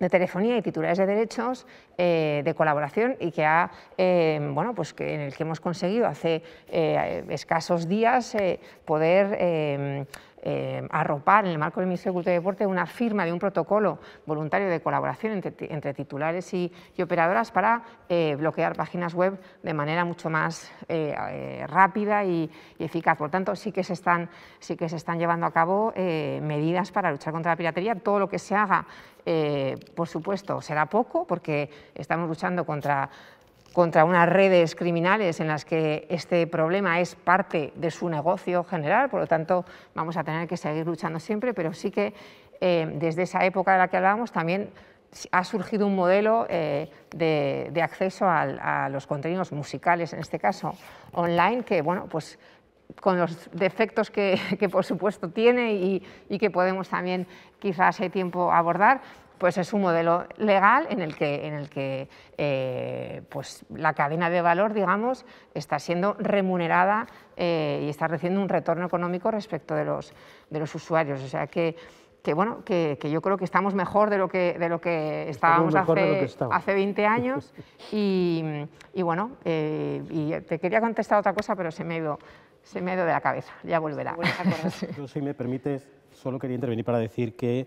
de telefonía y titulares de derechos eh, de colaboración y que ha, eh, bueno, pues que en el que hemos conseguido hace eh, escasos días poder eh, arropar en el marco del Ministerio de Cultura y Deporte una firma de un protocolo voluntario de colaboración entre, titulares y, operadoras para eh, bloquear páginas web de manera mucho más eh, rápida y, eficaz. Por tanto, sí que se están, sí que se están llevando a cabo medidas para luchar contra la piratería. Todo lo que se haga, por supuesto, será poco porque estamos luchando contra contra unas redes criminales en las que este problema es parte de su negocio general, por lo tanto vamos a tener que seguir luchando siempre, pero sí que eh, desde esa época de la que hablábamos también ha surgido un modelo eh, de, acceso a los contenidos musicales, en este caso online, que bueno, pues con los defectos que, [laughs] por supuesto tiene y, y que podemos también quizás hay eh, tiempo abordar, pues es un modelo legal en el que, en el que eh, pues la cadena de valor, digamos, está siendo remunerada eh, y está recibiendo un retorno económico respecto de los, de los usuarios. O sea que, bueno, que, yo creo que estamos mejor de lo que, de lo que estábamos hace, hace 20 años. [laughs] Y, bueno, eh, y te quería contestar otra cosa, pero se me ha ido, se me de la cabeza, ya volverá. [laughs] si me permites, solo quería intervenir para decir que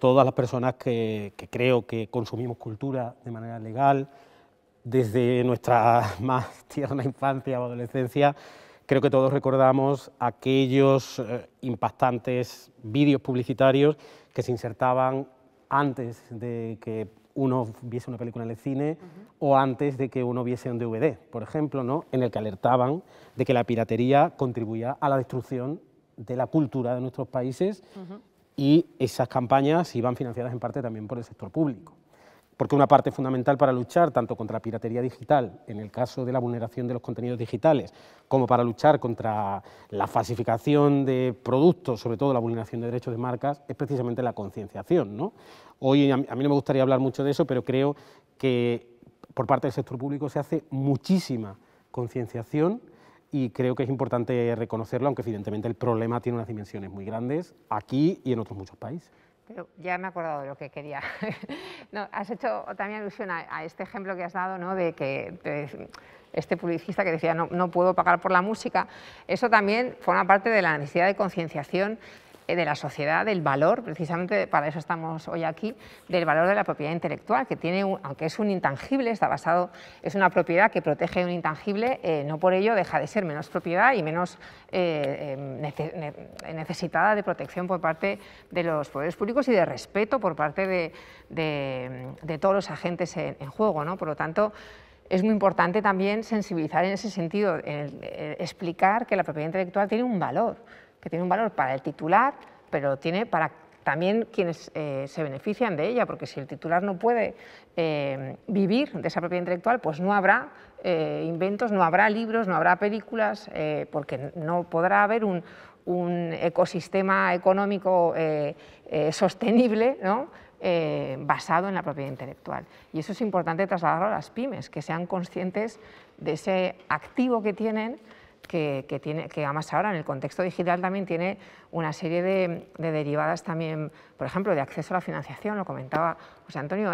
todas las personas que, creo que consumimos cultura de manera legal, desde nuestra [laughs] más tierna infancia o adolescencia, creo que todos recordamos aquellos eh, impactantes vídeos publicitarios que se insertaban antes de que uno viese una película en el cine o antes de que uno viese un DVD, por ejemplo, ¿no? en el que alertaban de que la piratería contribuía a la destrucción de la cultura de nuestros países y esas campañas iban financiadas en parte también por el sector público. Porque una parte fundamental para luchar tanto contra la piratería digital, en el caso de la vulneración de los contenidos digitales, como para luchar contra la falsificación de productos, sobre todo la vulneración de derechos de marcas, es precisamente la concienciación. Hoy a mí no me gustaría hablar mucho de eso, pero creo que por parte del sector público se hace muchísima concienciación y creo que es importante reconocerlo, aunque evidentemente el problema tiene unas dimensiones muy grandes aquí y en otros muchos países. Pero ya me he acordado de lo que quería. [laughs] no, has hecho también alusión a, este ejemplo que has dado, ¿no? de que este publicista que decía no, no puedo pagar por la música. Eso también forma parte de la necesidad de concienciación eh, de la sociedad, del valor, precisamente para eso estamos hoy aquí, del valor de la propiedad intelectual, que tiene, aunque es un intangible, está basado, es una propiedad que protege un intangible, eh, no por ello deja de ser menos propiedad y menos eh, em, necesitada de protección por parte de los poderes públicos y de respeto por parte de, todos los agentes en, juego. ¿no? Por lo tanto, es muy importante también sensibilizar en ese sentido, explicar que la propiedad intelectual tiene un valor que tiene un valor para el titular, pero tiene para también quienes eh, se benefician de ella, porque si el titular no puede eh, vivir de esa propiedad intelectual, pues no habrá eh, inventos, no habrá libros, no habrá películas, porque no podrá haber un, ecosistema económico sostenible basado en la propiedad intelectual. Y eso es importante trasladarlo a las pymes, que sean conscientes de ese activo que tienen que, tiene, que además ahora en el contexto digital también tiene una serie de, derivadas también, por ejemplo, de acceso a la financiación, lo comentaba José Antonio,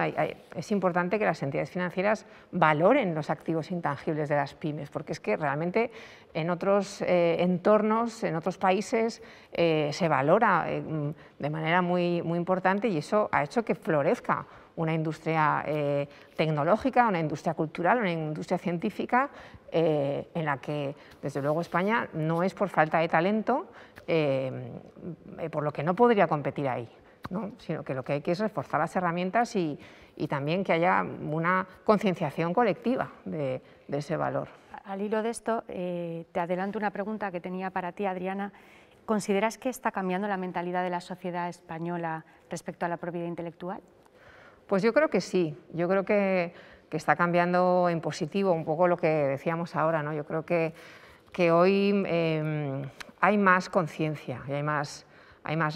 es importante que las entidades financieras valoren los activos intangibles de las pymes, porque es que realmente en otros eh, entornos, en otros países, eh, se valora eh, de manera muy, muy importante y eso ha hecho que florezca una industria eh, tecnológica, una industria cultural, una industria científica, eh, en la que, desde luego, España no es por falta de talento, eh, por lo que no podría competir ahí. sino que lo que hay que es reforzar las herramientas y, también que haya una concienciación colectiva de, ese valor. Al hilo de esto, te adelanto una pregunta que tenía para ti, Adriana. ¿Consideras que está cambiando la mentalidad de la sociedad española respecto a la propiedad intelectual? Pues yo creo que sí, yo creo que, está cambiando en positivo un poco lo que decíamos ahora, ¿no? Yo creo que, hoy em, hay más conciencia y hay más,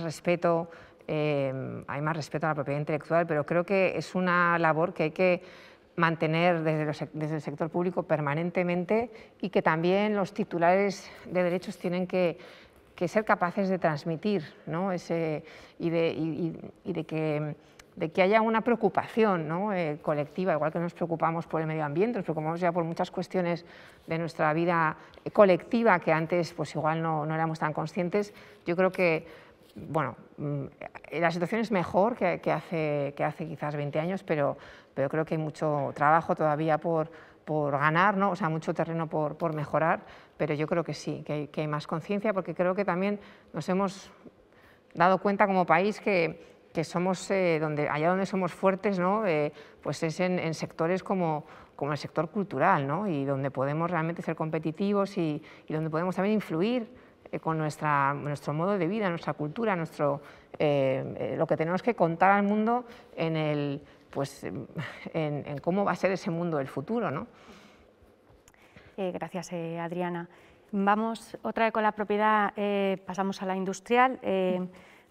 respeto, em, hay más respeto a la propiedad intelectual, pero creo que es una labor que hay que mantener desde, el sector público permanentemente y que también los titulares de derechos tienen que, ser capaces de transmitir y, de, que de que haya una preocupación eh, colectiva, igual que nos preocupamos por el medio ambiente, nos preocupamos ya por muchas cuestiones de nuestra vida eh, colectiva que antes pues igual no, no éramos tan conscientes. Yo creo que bueno, mm, la situación es mejor que, hace, que hace quizás 20 años, pero, pero creo que hay mucho trabajo todavía por, por ganar, ¿no? o sea, mucho terreno por, mejorar, pero yo creo que sí, que que hay más conciencia, porque creo que también nos hemos dado cuenta como país que que somos, eh, donde, allá donde somos fuertes, ¿no? Eh, pues es en, sectores como, como, el sector cultural, ¿no? y donde podemos realmente ser competitivos y, donde podemos también influir eh, con nuestra, nuestro modo de vida, nuestra cultura, nuestro, lo que tenemos que contar al mundo en, el, pues, en, cómo va a ser ese mundo del futuro. ¿no? gracias, Adriana. Vamos otra vez con la propiedad, pasamos a la industrial.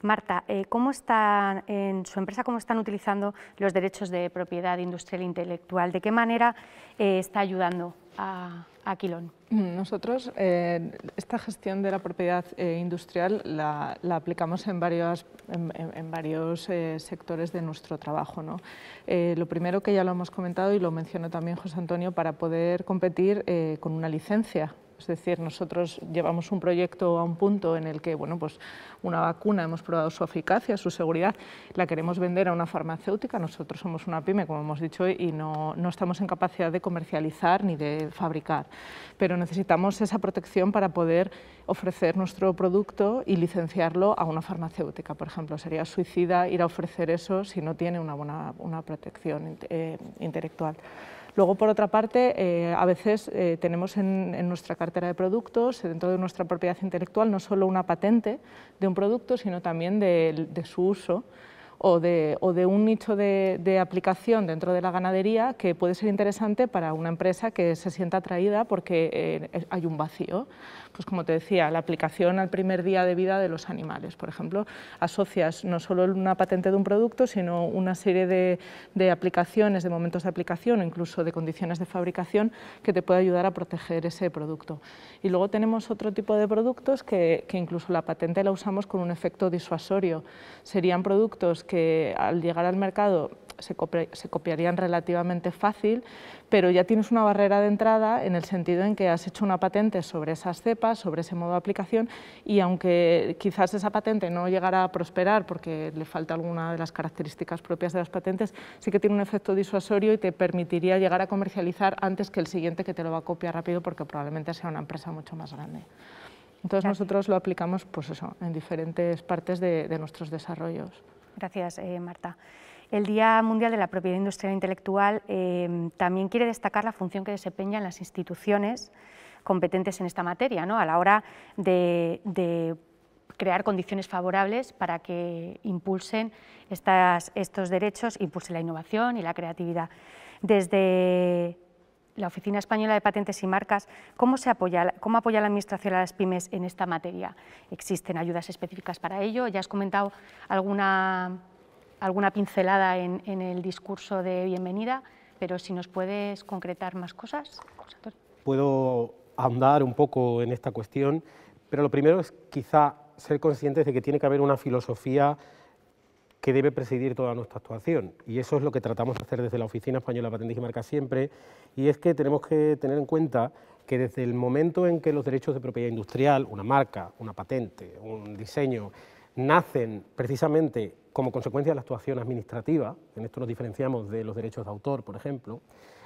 Marta, eh, ¿cómo están en su empresa cómo están utilizando los derechos de propiedad industrial e intelectual? ¿De qué manera eh, está ayudando a, a mm, Nosotros eh, esta gestión de la propiedad industrial la, aplicamos en varios, sectores de nuestro trabajo. lo primero que ya lo hemos comentado y lo mencionó también José Antonio, para poder competir con una licencia es decir, nosotros llevamos un proyecto a un punto en el que, bueno, pues una vacuna hemos probado su eficacia, su seguridad, la queremos vender a una farmacéutica, nosotros somos una pyme, como hemos dicho, y no, estamos en capacidad de comercializar ni de fabricar, pero necesitamos esa protección para poder ofrecer nuestro producto y licenciarlo a una farmacéutica, por ejemplo. Sería suicida ir a ofrecer eso si no tiene una buena protección eh, intelectual. Luego, por otra parte, eh, a veces eh, tenemos en, nuestra cartera de productos, dentro de nuestra propiedad intelectual, no solo una patente de un producto, sino también de su uso o de, un nicho de, aplicación dentro de la ganadería que puede ser interesante para una empresa que se sienta atraída porque eh, hay un vacío. Pues como te decía, la aplicación al primer día de vida de los animales, por ejemplo, asocias no solo una patente de un producto, sino una serie de, aplicaciones, de momentos de aplicación o incluso de condiciones de fabricación que te puede ayudar a proteger ese producto. Y luego tenemos otro tipo de productos que, que incluso la patente la usamos con un efecto disuasorio. Serían productos que al llegar al mercado se, copiarían relativamente fácil, pero ya tienes una barrera de entrada en el sentido en que has hecho una patente sobre esas cepas, sobre ese modo de aplicación, y aunque quizás esa patente no llegara a prosperar porque le falta alguna de las características propias de las patentes, sí que tiene un efecto disuasorio y te permitiría llegar a comercializar antes que el siguiente que te lo va a copiar rápido porque probablemente sea una empresa mucho más grande. Entonces nosotros lo aplicamos pues eso, en diferentes partes de nuestros desarrollos. Gracias, eh, Marta. El Día Mundial de la Propiedad Industrial e Intelectual eh, también quiere destacar la función que desempeñan las instituciones competentes en esta materia, ¿no? a la hora de, crear condiciones favorables para que impulsen estas, estos derechos, impulse la innovación y la creatividad. Desde la Oficina Española de Patentes y Marcas, ¿cómo, se apoya, cómo apoya la Administración a las pymes en esta materia? ¿Existen ayudas específicas para ello? Ya has comentado alguna, alguna pincelada en, en el discurso de bienvenida, pero si nos puedes concretar más cosas. Puedo ahondar un poco en esta cuestión, pero lo primero es quizá ser conscientes de que tiene que haber una filosofía debe presidir toda nuestra actuación. Y eso es lo que tratamos de hacer desde la Oficina Española de Patentes y Marcas siempre, y es que tenemos que tener en cuenta que desde el momento en que los derechos de propiedad industrial, una marca, una patente, un diseño, nacen precisamente como consecuencia de la actuación administrativa, en esto nos diferenciamos de los derechos de autor, por ejemplo,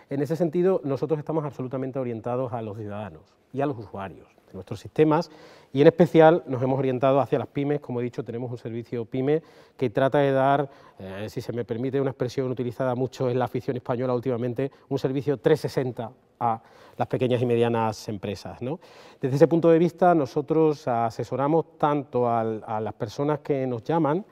en ese sentido, nosotros estamos absolutamente orientados a los ciudadanos y a los usuarios de nuestros sistemas y en especial nos hemos orientado hacia las pymes. Como he dicho, tenemos un servicio pyme que trata de dar, eh, si se me permite una expresión utilizada mucho en la afición española últimamente, un servicio 360 a las pequeñas y medianas empresas. Desde ese punto de vista, nosotros asesoramos tanto a las personas que nos llaman,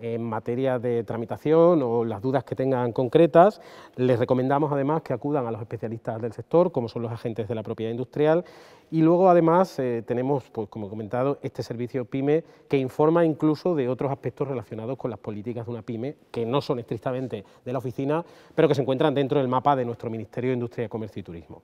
en materia de tramitación o las dudas que tengan concretas. Les recomendamos además que acudan a los especialistas del sector, como son los agentes de la propiedad industrial, y luego, además, eh, tenemos, pues, como he comentado, este servicio PYME que informa incluso de otros aspectos relacionados con las políticas de una PYME, que no son estrictamente de la oficina, pero que se encuentran dentro del mapa de nuestro Ministerio de Industria, Comercio y Turismo.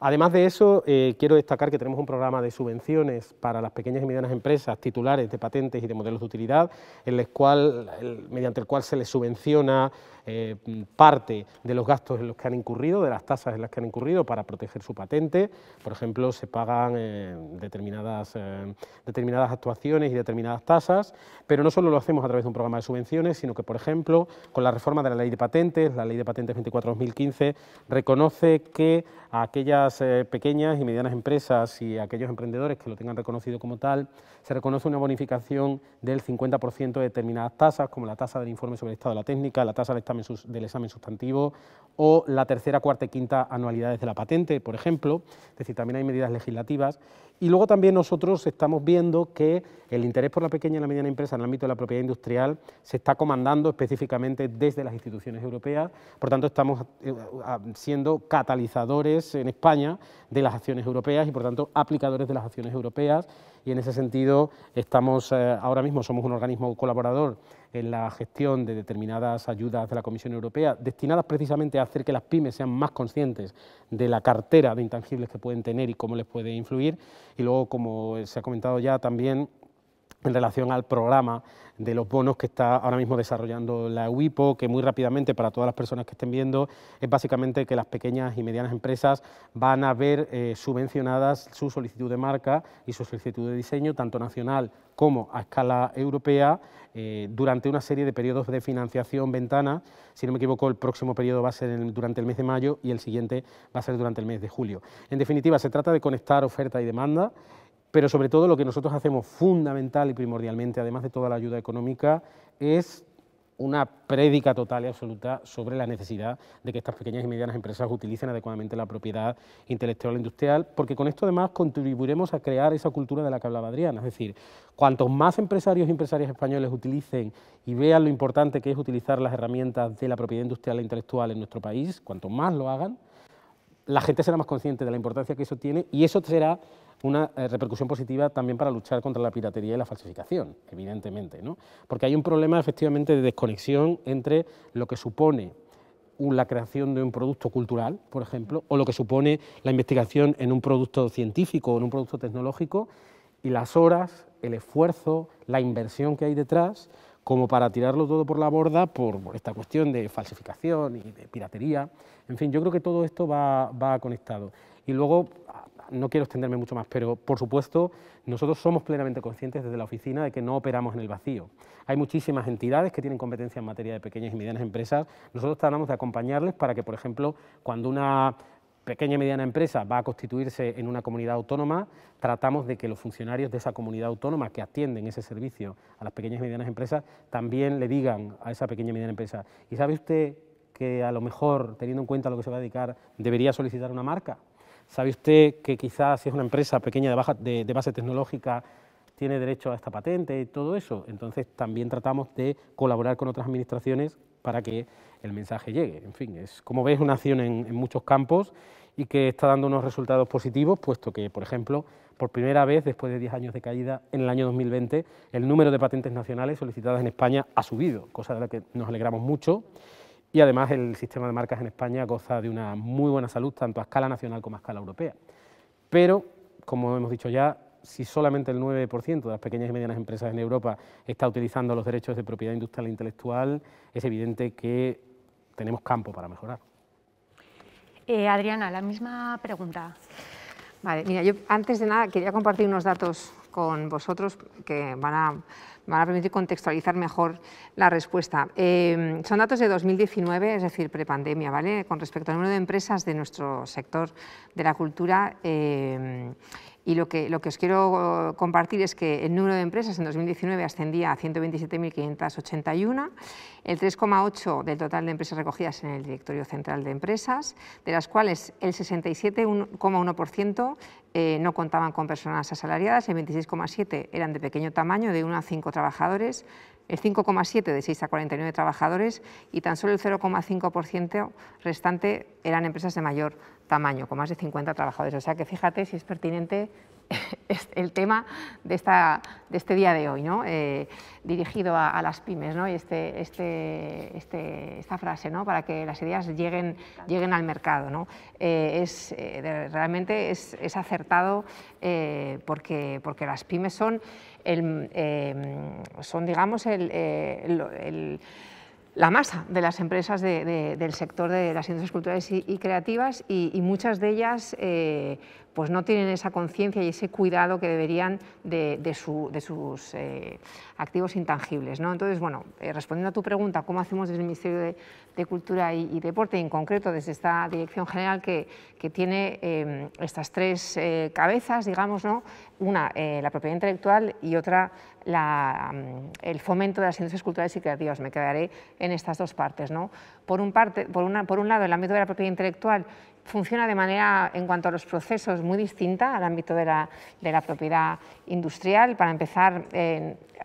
Además de eso, eh, quiero destacar que tenemos un programa de subvenciones para las pequeñas y medianas empresas titulares de patentes y de modelos de utilidad, en el cual, mediante el cual se les subvenciona eh, parte de los gastos en los que han incurrido, de las tasas en las que han incurrido para proteger su patente. Por ejemplo, se pagan eh, determinadas, eh, determinadas actuaciones y determinadas tasas, pero no solo lo hacemos a través de un programa de subvenciones, sino que, por ejemplo, con la reforma de la ley de patentes, la ley de patentes 24-2015, reconoce que a aquellas pequeñas y medianas empresas y a aquellos emprendedores que lo tengan reconocido como tal, se reconoce una bonificación del 50% de determinadas tasas, como la tasa del informe sobre el estado de la técnica, la tasa del estado del examen sustantivo, o la tercera, cuarta y quinta anualidades de la patente, por ejemplo. Es decir, también hay medidas legislativas. Y luego también nosotros estamos viendo que el interés por la pequeña y la mediana empresa en el ámbito de la propiedad industrial se está comandando específicamente desde las instituciones europeas. Por tanto, estamos eh, siendo catalizadores en España de las acciones europeas y, por tanto, aplicadores de las acciones europeas. Y en ese sentido, estamos eh, ahora mismo somos un organismo colaborador en la gestión de determinadas ayudas de la Comisión Europea, destinadas precisamente a hacer que las pymes sean más conscientes de la cartera de intangibles que pueden tener y cómo les puede influir. Y luego, como se ha comentado ya también, en relación al programa de los bonos que está ahora mismo desarrollando la UIPO, que muy rápidamente para todas las personas que estén viendo es básicamente que las pequeñas y medianas empresas van a ver eh, subvencionadas su solicitud de marca y su solicitud de diseño, tanto nacional como a escala europea, eh, durante una serie de periodos de financiación ventana. Si no me equivoco, el próximo periodo va a ser durante el mes de mayo y el siguiente va a ser durante el mes de julio. En definitiva, se trata de conectar oferta y demanda, pero sobre todo lo que nosotros hacemos fundamental y primordialmente, además de toda la ayuda económica, es una prédica total y absoluta sobre la necesidad de que estas pequeñas y medianas empresas utilicen adecuadamente la propiedad intelectual e industrial, porque con esto además contribuiremos a crear esa cultura de la que hablaba Adriana, es decir, cuantos más empresarios y empresarias españoles utilicen y vean lo importante que es utilizar las herramientas de la propiedad industrial e intelectual en nuestro país, cuanto más lo hagan, la gente será más consciente de la importancia que eso tiene y eso será una eh, repercusión positiva también para luchar contra la piratería y la falsificación, evidentemente, ¿no? porque hay un problema efectivamente de desconexión entre lo que supone la creación de un producto cultural, por ejemplo, o lo que supone la investigación en un producto científico o en un producto tecnológico, y las horas, el esfuerzo, la inversión que hay detrás como para tirarlo todo por la borda por, esta cuestión de falsificación y de piratería. En fin, yo creo que todo esto va, va conectado. Y luego, no quiero extenderme mucho más, pero por supuesto nosotros somos plenamente conscientes desde la oficina de que no operamos en el vacío. Hay muchísimas entidades que tienen competencia en materia de pequeñas y medianas empresas. Nosotros tratamos de acompañarles para que, por ejemplo, cuando una pequeña y mediana empresa va a constituirse en una comunidad autónoma, tratamos de que los funcionarios de esa comunidad autónoma que atienden ese servicio a las pequeñas y medianas empresas también le digan a esa pequeña y mediana empresa, ¿y sabe usted que a lo mejor, teniendo en cuenta lo que se va a dedicar, debería solicitar una marca? ¿Sabe usted que quizás si es una empresa pequeña de, baja, de base tecnológica tiene derecho a esta patente y todo eso? Entonces también tratamos de colaborar con otras administraciones para que el mensaje llegue. En fin, es como ves una acción en, muchos campos y que está dando unos resultados positivos, puesto que, por ejemplo, por primera vez después de 10 años de caída en el año 2020, el número de patentes nacionales solicitadas en España ha subido, cosa de la que nos alegramos mucho. Y además el sistema de marcas en España goza de una muy buena salud, tanto a escala nacional como a escala europea. Pero, como hemos dicho ya, si solamente el 9% de las pequeñas y medianas empresas en Europa está utilizando los derechos de propiedad industrial e intelectual, es evidente que tenemos campo para mejorar. Eh, Adriana, la misma pregunta. Vale, mira, yo antes de nada quería compartir unos datos con vosotros que van a van a permitir contextualizar mejor la respuesta. Eh, son datos de 2019, es decir, prepandemia, ¿vale? Con respecto al número de empresas de nuestro sector de la cultura. Eh, y lo que os quiero compartir es que el número de empresas en 2019 ascendía a 127.581, el 3,8 del total de empresas recogidas en el Directorio Central de Empresas, de las cuales el 67,1% eh, no contaban con personas asalariadas, el 26,7 eran de pequeño tamaño, de 1 a 5 trabajadores, el 5,7 de 6 a 49 trabajadores y tan solo el 0,5% restante eran empresas de mayor tamaño, con más de 50 trabajadores. O sea que fíjate si es pertinente [laughs] el tema de, esta, de este día de hoy, ¿no? Eh, dirigido a, las pymes, ¿no? y este, este, este, esta frase, ¿no? para que las ideas lleguen, lleguen al mercado. Eh, es, eh, realmente es, acertado porque, porque las pymes son, son digamos, el la masa de las empresas del sector de las industrias culturales y, creativas y, muchas de ellas eh, pues no tienen esa conciencia y ese cuidado que deberían de, sus eh, activos intangibles. ¿no? Entonces, bueno, eh, respondiendo a tu pregunta, ¿cómo hacemos desde el Ministerio de, Cultura y, Deporte, en concreto desde esta Dirección General que, que tiene em, estas tres cabezas, digamos, ¿no? una, la propiedad intelectual y otra, Mm, el fomento de las industrias culturales y creativas. Me quedaré en estas dos partes. ¿no? Por, un parte, por, un lado, el ámbito de la propiedad intelectual funciona de manera, en cuanto a los procesos, muy distinta al ámbito de la, propiedad industrial. Para empezar,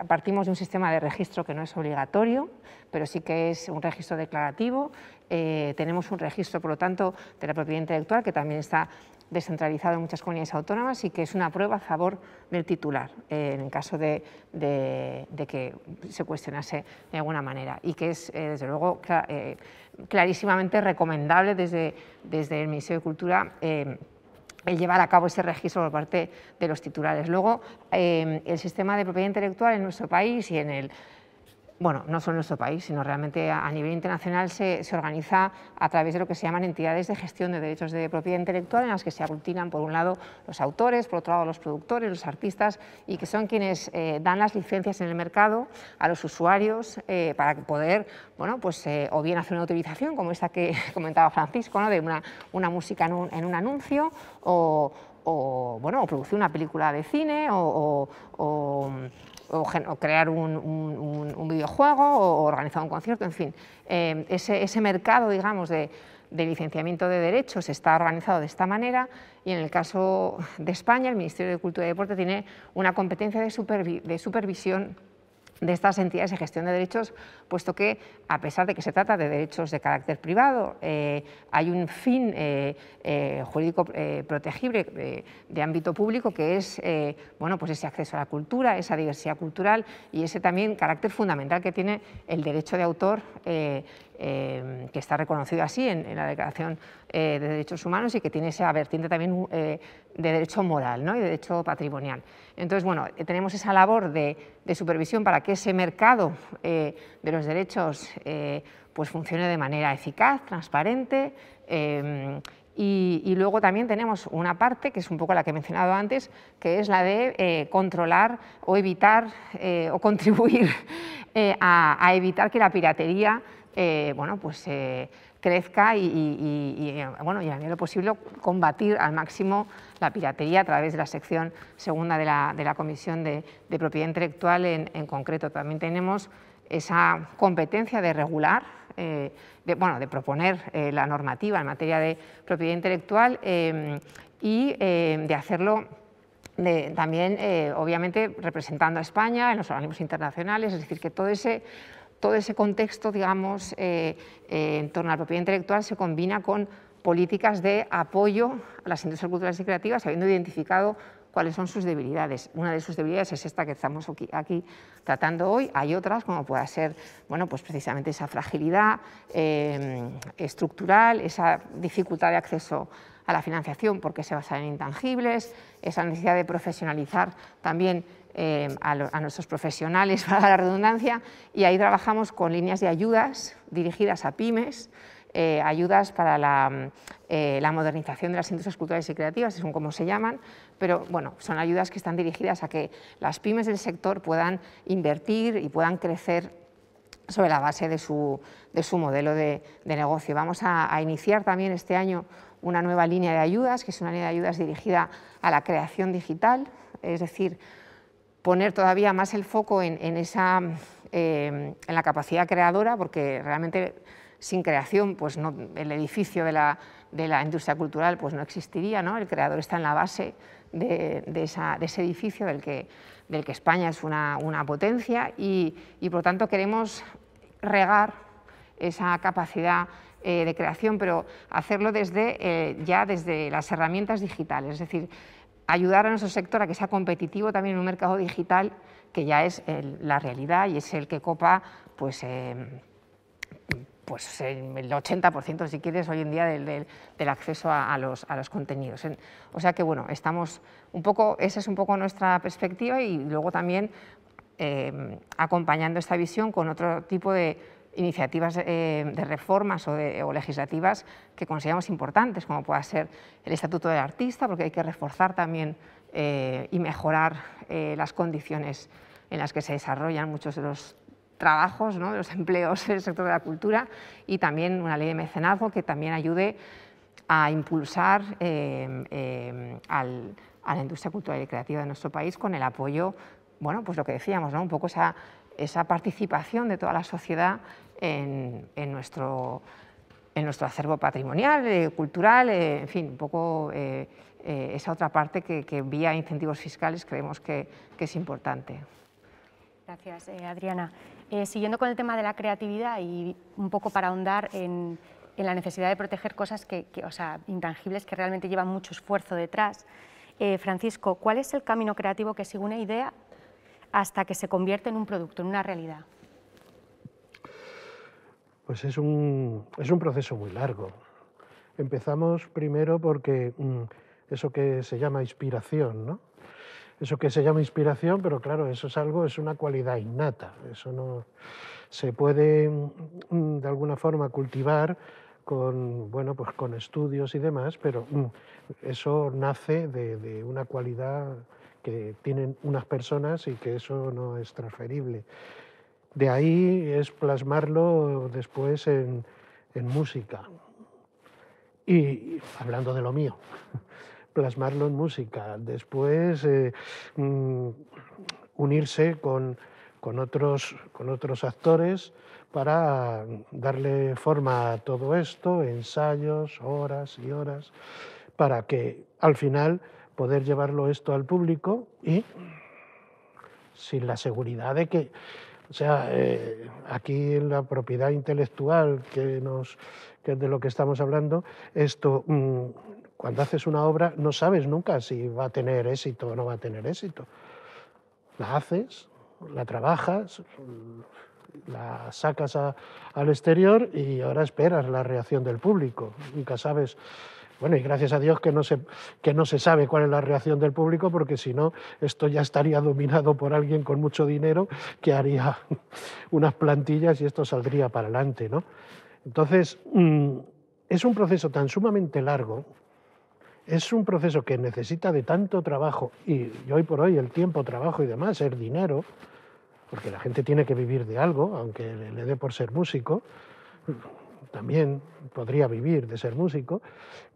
partimos de un sistema de registro que no es obligatorio, pero sí que es un registro declarativo. Eh, tenemos un registro, por lo tanto, de la propiedad intelectual que también está descentralizado en muchas comunidades autónomas y que es una prueba a favor del titular eh, en caso de, que se cuestionase de alguna manera y que es, eh, desde luego, eh, clarísimamente recomendable desde, desde el Ministerio de Cultura el llevar a cabo ese registro por parte de los titulares. Luego, el sistema de propiedad intelectual en nuestro país y en el bueno, no solo en nuestro país, sino realmente a nivel internacional se, organiza a través de lo que se llaman entidades de gestión de derechos de propiedad intelectual, en las que se aglutinan, por un lado, los autores, por otro lado, los productores, los artistas, y que son quienes eh, dan las licencias en el mercado a los usuarios eh, para poder, bueno, pues eh, o bien hacer una utilización, como esta que [laughs] comentaba Francisco, ¿no? de una, una música en un, en un anuncio, o, bueno, o producir una película de cine, o o, crear un, un, videojuego o organizar un concierto, en fin. Eh, ese, mercado, digamos, de, licenciamiento de derechos está organizado de esta manera y en el caso de España, el Ministerio de Cultura y Deporte tiene una competencia de supervisión de estas entidades de gestión de derechos, puesto que, a pesar de que se trata de derechos de carácter privado, eh, hay un fin eh, eh, jurídico protegible de ámbito público que es bueno, pues ese acceso a la cultura, esa diversidad cultural y ese también carácter fundamental que tiene el derecho de autor que está reconocido así en, la Declaración de Derechos Humanos y que tiene esa vertiente también de derecho moral ¿no? y de derecho patrimonial. Entonces, bueno, eh, tenemos esa labor de, supervisión para que ese mercado eh, de los derechos eh, pues funcione de manera eficaz, transparente. y, luego también tenemos una parte, que es un poco la que he mencionado antes, que es la de controlar o evitar o contribuir [laughs] a, evitar que la piratería bueno, pues, crezca y, bueno, y a lo posible combatir al máximo la piratería a través de la sección segunda de la, Comisión de, Propiedad Intelectual en, concreto. También tenemos esa competencia de regular, eh, de, bueno, de proponer eh, la normativa en materia de propiedad intelectual eh, y de hacerlo también, obviamente, representando a España en los organismos internacionales, es decir, que todo ese, todo ese contexto, digamos, en torno a la propiedad intelectual se combina con políticas de apoyo a las industrias culturales y creativas, habiendo identificado cuáles son sus debilidades. Una de sus debilidades es esta que estamos aquí, tratando hoy. Hay otras, como puede ser bueno, pues precisamente esa fragilidad eh, estructural, esa dificultad de acceso a la financiación porque se basa en intangibles, esa necesidad de profesionalizar también eh, a, nuestros profesionales, para [laughs] la redundancia, y ahí trabajamos con líneas de ayudas dirigidas a pymes eh, ayudas para mm, eh, la, modernización de las industrias culturales y creativas, son como se llaman, pero bueno, son ayudas que están dirigidas a que las pymes del sector puedan invertir y puedan crecer sobre la base de su, modelo de, negocio. Vamos a, iniciar también este año una nueva línea de ayudas, que es una línea de ayudas dirigida a la creación digital, es decir, poner todavía más el foco en, esa, mm, eh, en la capacidad creadora, porque realmente sin creación, pues no, el edificio de la, industria cultural pues no existiría, ¿no? el creador está en la base de, ese edificio del que, del que España es una, una potencia y, por lo tanto queremos regar esa capacidad eh, de creación, pero hacerlo desde, eh, ya desde las herramientas digitales, es decir, ayudar a nuestro sector a que sea competitivo también en un mercado digital que ya es la realidad y es el que copa pues, eh, pues el 80% si quieres hoy en día del, acceso a, los, a, los, contenidos. O sea que bueno, estamos un poco, esa es un poco nuestra perspectiva y luego también eh, acompañando esta visión con otro tipo de iniciativas eh, de reformas o, legislativas que consideramos importantes, como pueda ser el Estatuto del Artista, porque hay que reforzar también eh, y mejorar las condiciones en las que se desarrollan muchos de los trabajos, de los [laughs] empleos en el sector de la cultura y también una ley de mecenazgo que también ayude a impulsar em, em, al, a la industria cultural y creativa de nuestro país con el apoyo, bueno, pues lo que decíamos, ¿no? un poco esa, esa participación de toda la sociedad en, nuestro, en nuestro acervo patrimonial, eh, cultural, eh, en fin, un poco eh, esa otra parte que, vía incentivos fiscales creemos que, es importante. Gracias, Adriana. Eh, siguiendo con el tema de la creatividad y un poco para ahondar en, la necesidad de proteger cosas que, sea, intangibles que realmente llevan mucho esfuerzo detrás, eh, Francisco, ¿cuál es el camino creativo que sigue una idea hasta que se convierte en un producto, en una realidad? Pues es un, es un proceso muy largo. Empezamos primero porque mm, eso que se llama inspiración, ¿no? eso que se llama inspiración, pero claro, eso es algo, es una cualidad innata, eso no se puede mm, mm, de alguna forma cultivar con, bueno, pues con estudios y demás, pero mm, eso nace de, una cualidad que tienen unas personas y que eso no es transferible. De ahí es plasmarlo después en, en música. Y hablando de lo mío plasmarlo en música, después eh, mm, unirse con, otros, con otros actores para darle forma a todo esto, ensayos, horas y horas, para que al final poder llevarlo esto al público y sin la seguridad de que, o sea, eh, aquí en la propiedad intelectual que nos, que de lo que estamos hablando, esto mm, cuando haces una obra no sabes nunca si va a tener éxito o no va a tener éxito. La haces, la trabajas, la sacas al exterior y ahora esperas la reacción del público. Nunca sabes. Bueno, y gracias a Dios que no, se, que no se sabe cuál es la reacción del público, porque si no, esto ya estaría dominado por alguien con mucho dinero que haría [laughs] unas plantillas y esto saldría para adelante. ¿no? Entonces, mm, es un proceso tan sumamente largo es un proceso que necesita de tanto trabajo, y hoy por hoy el tiempo, trabajo y demás, es dinero, porque la gente tiene que vivir de algo, aunque le dé por ser músico, también podría vivir de ser músico,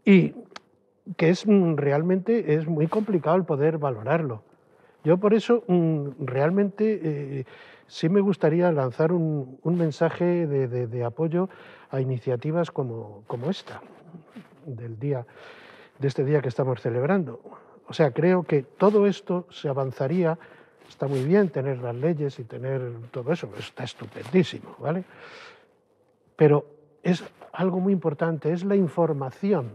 y que es mm, realmente es muy complicado el poder valorarlo. Yo por eso mm, realmente eh, sí me gustaría lanzar un, mensaje de, apoyo a iniciativas como, como esta, del día de este día que estamos celebrando. O sea, creo que todo esto se avanzaría. Está muy bien tener las leyes y tener todo eso, está estupendísimo, ¿vale? Pero es algo muy importante, es la información,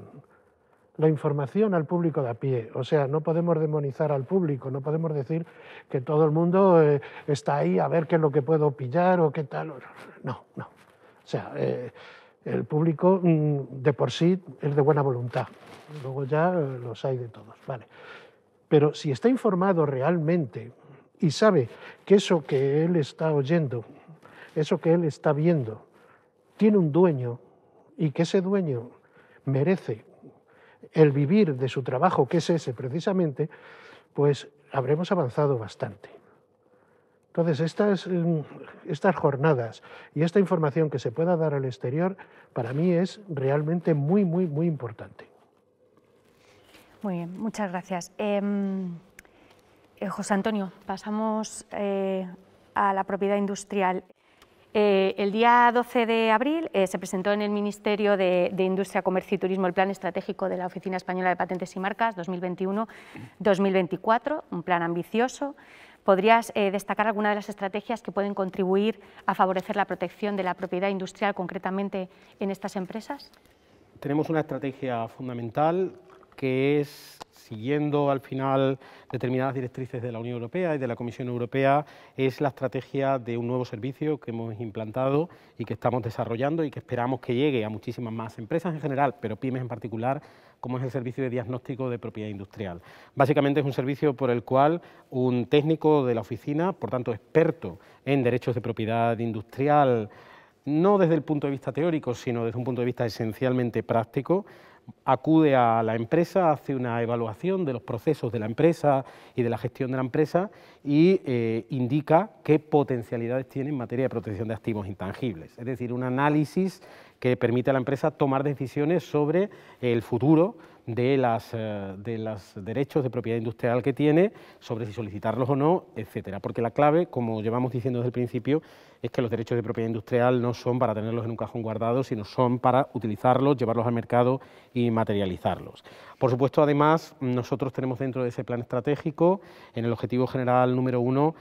la información al público de a pie. O sea, no podemos demonizar al público, no podemos decir que todo el mundo eh, está ahí a ver qué es lo que puedo pillar o qué tal. No, no. O sea, eh, el público mm, de por sí es de buena voluntad. Luego ya eh, los hay de todos, vale. Pero si está informado realmente y sabe que eso que él está oyendo, eso que él está viendo, tiene un dueño y que ese dueño merece el vivir de su trabajo, que es ese precisamente, pues habremos avanzado bastante. Entonces, estas, mm, estas jornadas y esta información que se pueda dar al exterior, para mí es realmente muy, muy, muy importante. Muy bien, muchas gracias. Em, eh, José Antonio, pasamos eh, a la propiedad industrial. Eh, el día 12 de abril se presentó en el Ministerio de, de, Industria, Comercio y Turismo el Plan Estratégico de la Oficina Española de Patentes y Marcas 2021-2024, un plan ambicioso. ¿Podrías destacar alguna de las estrategias que pueden contribuir a favorecer la protección de la propiedad industrial concretamente en estas empresas? Tenemos una estrategia fundamental que es, siguiendo al final determinadas directrices de la Unión Europea y de la Comisión Europea, es la estrategia de un nuevo servicio que hemos implantado y que estamos desarrollando y que esperamos que llegue a muchísimas más empresas en general, pero pymes en particular, como es el servicio de diagnóstico de propiedad industrial. Básicamente es un servicio por el cual un técnico de la oficina, por tanto experto en derechos de propiedad industrial, no desde el punto de vista teórico, sino desde un punto de vista esencialmente práctico, acude a la empresa, hace una evaluación de los procesos de la empresa y de la gestión de la empresa y eh, indica qué potencialidades tiene en materia de protección de activos intangibles. Es decir, un análisis que permite a la empresa tomar decisiones sobre el futuro de los eh, de los derechos de propiedad industrial que tiene, sobre si solicitarlos o no, etcétera. Porque la clave, como llevamos diciendo desde el principio, es que los derechos de propiedad industrial no son para tenerlos en un cajón guardado, sino son para utilizarlos, llevarlos al mercado y materializarlos. Por supuesto, además, nosotros tenemos dentro de ese plan estratégico, en el objetivo general número uno,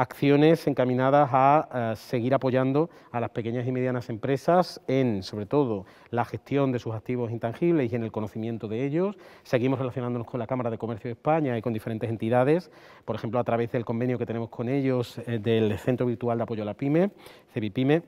acciones encaminadas a, eh, seguir apoyando a las pequeñas y medianas empresas en, sobre todo, la gestión de sus activos intangibles y en el conocimiento de ellos. Seguimos relacionándonos con la Cámara de Comercio de España y con diferentes entidades, por ejemplo, a través del convenio que tenemos con ellos eh, del Centro Virtual de Apoyo a la PyME, CEBIPYME,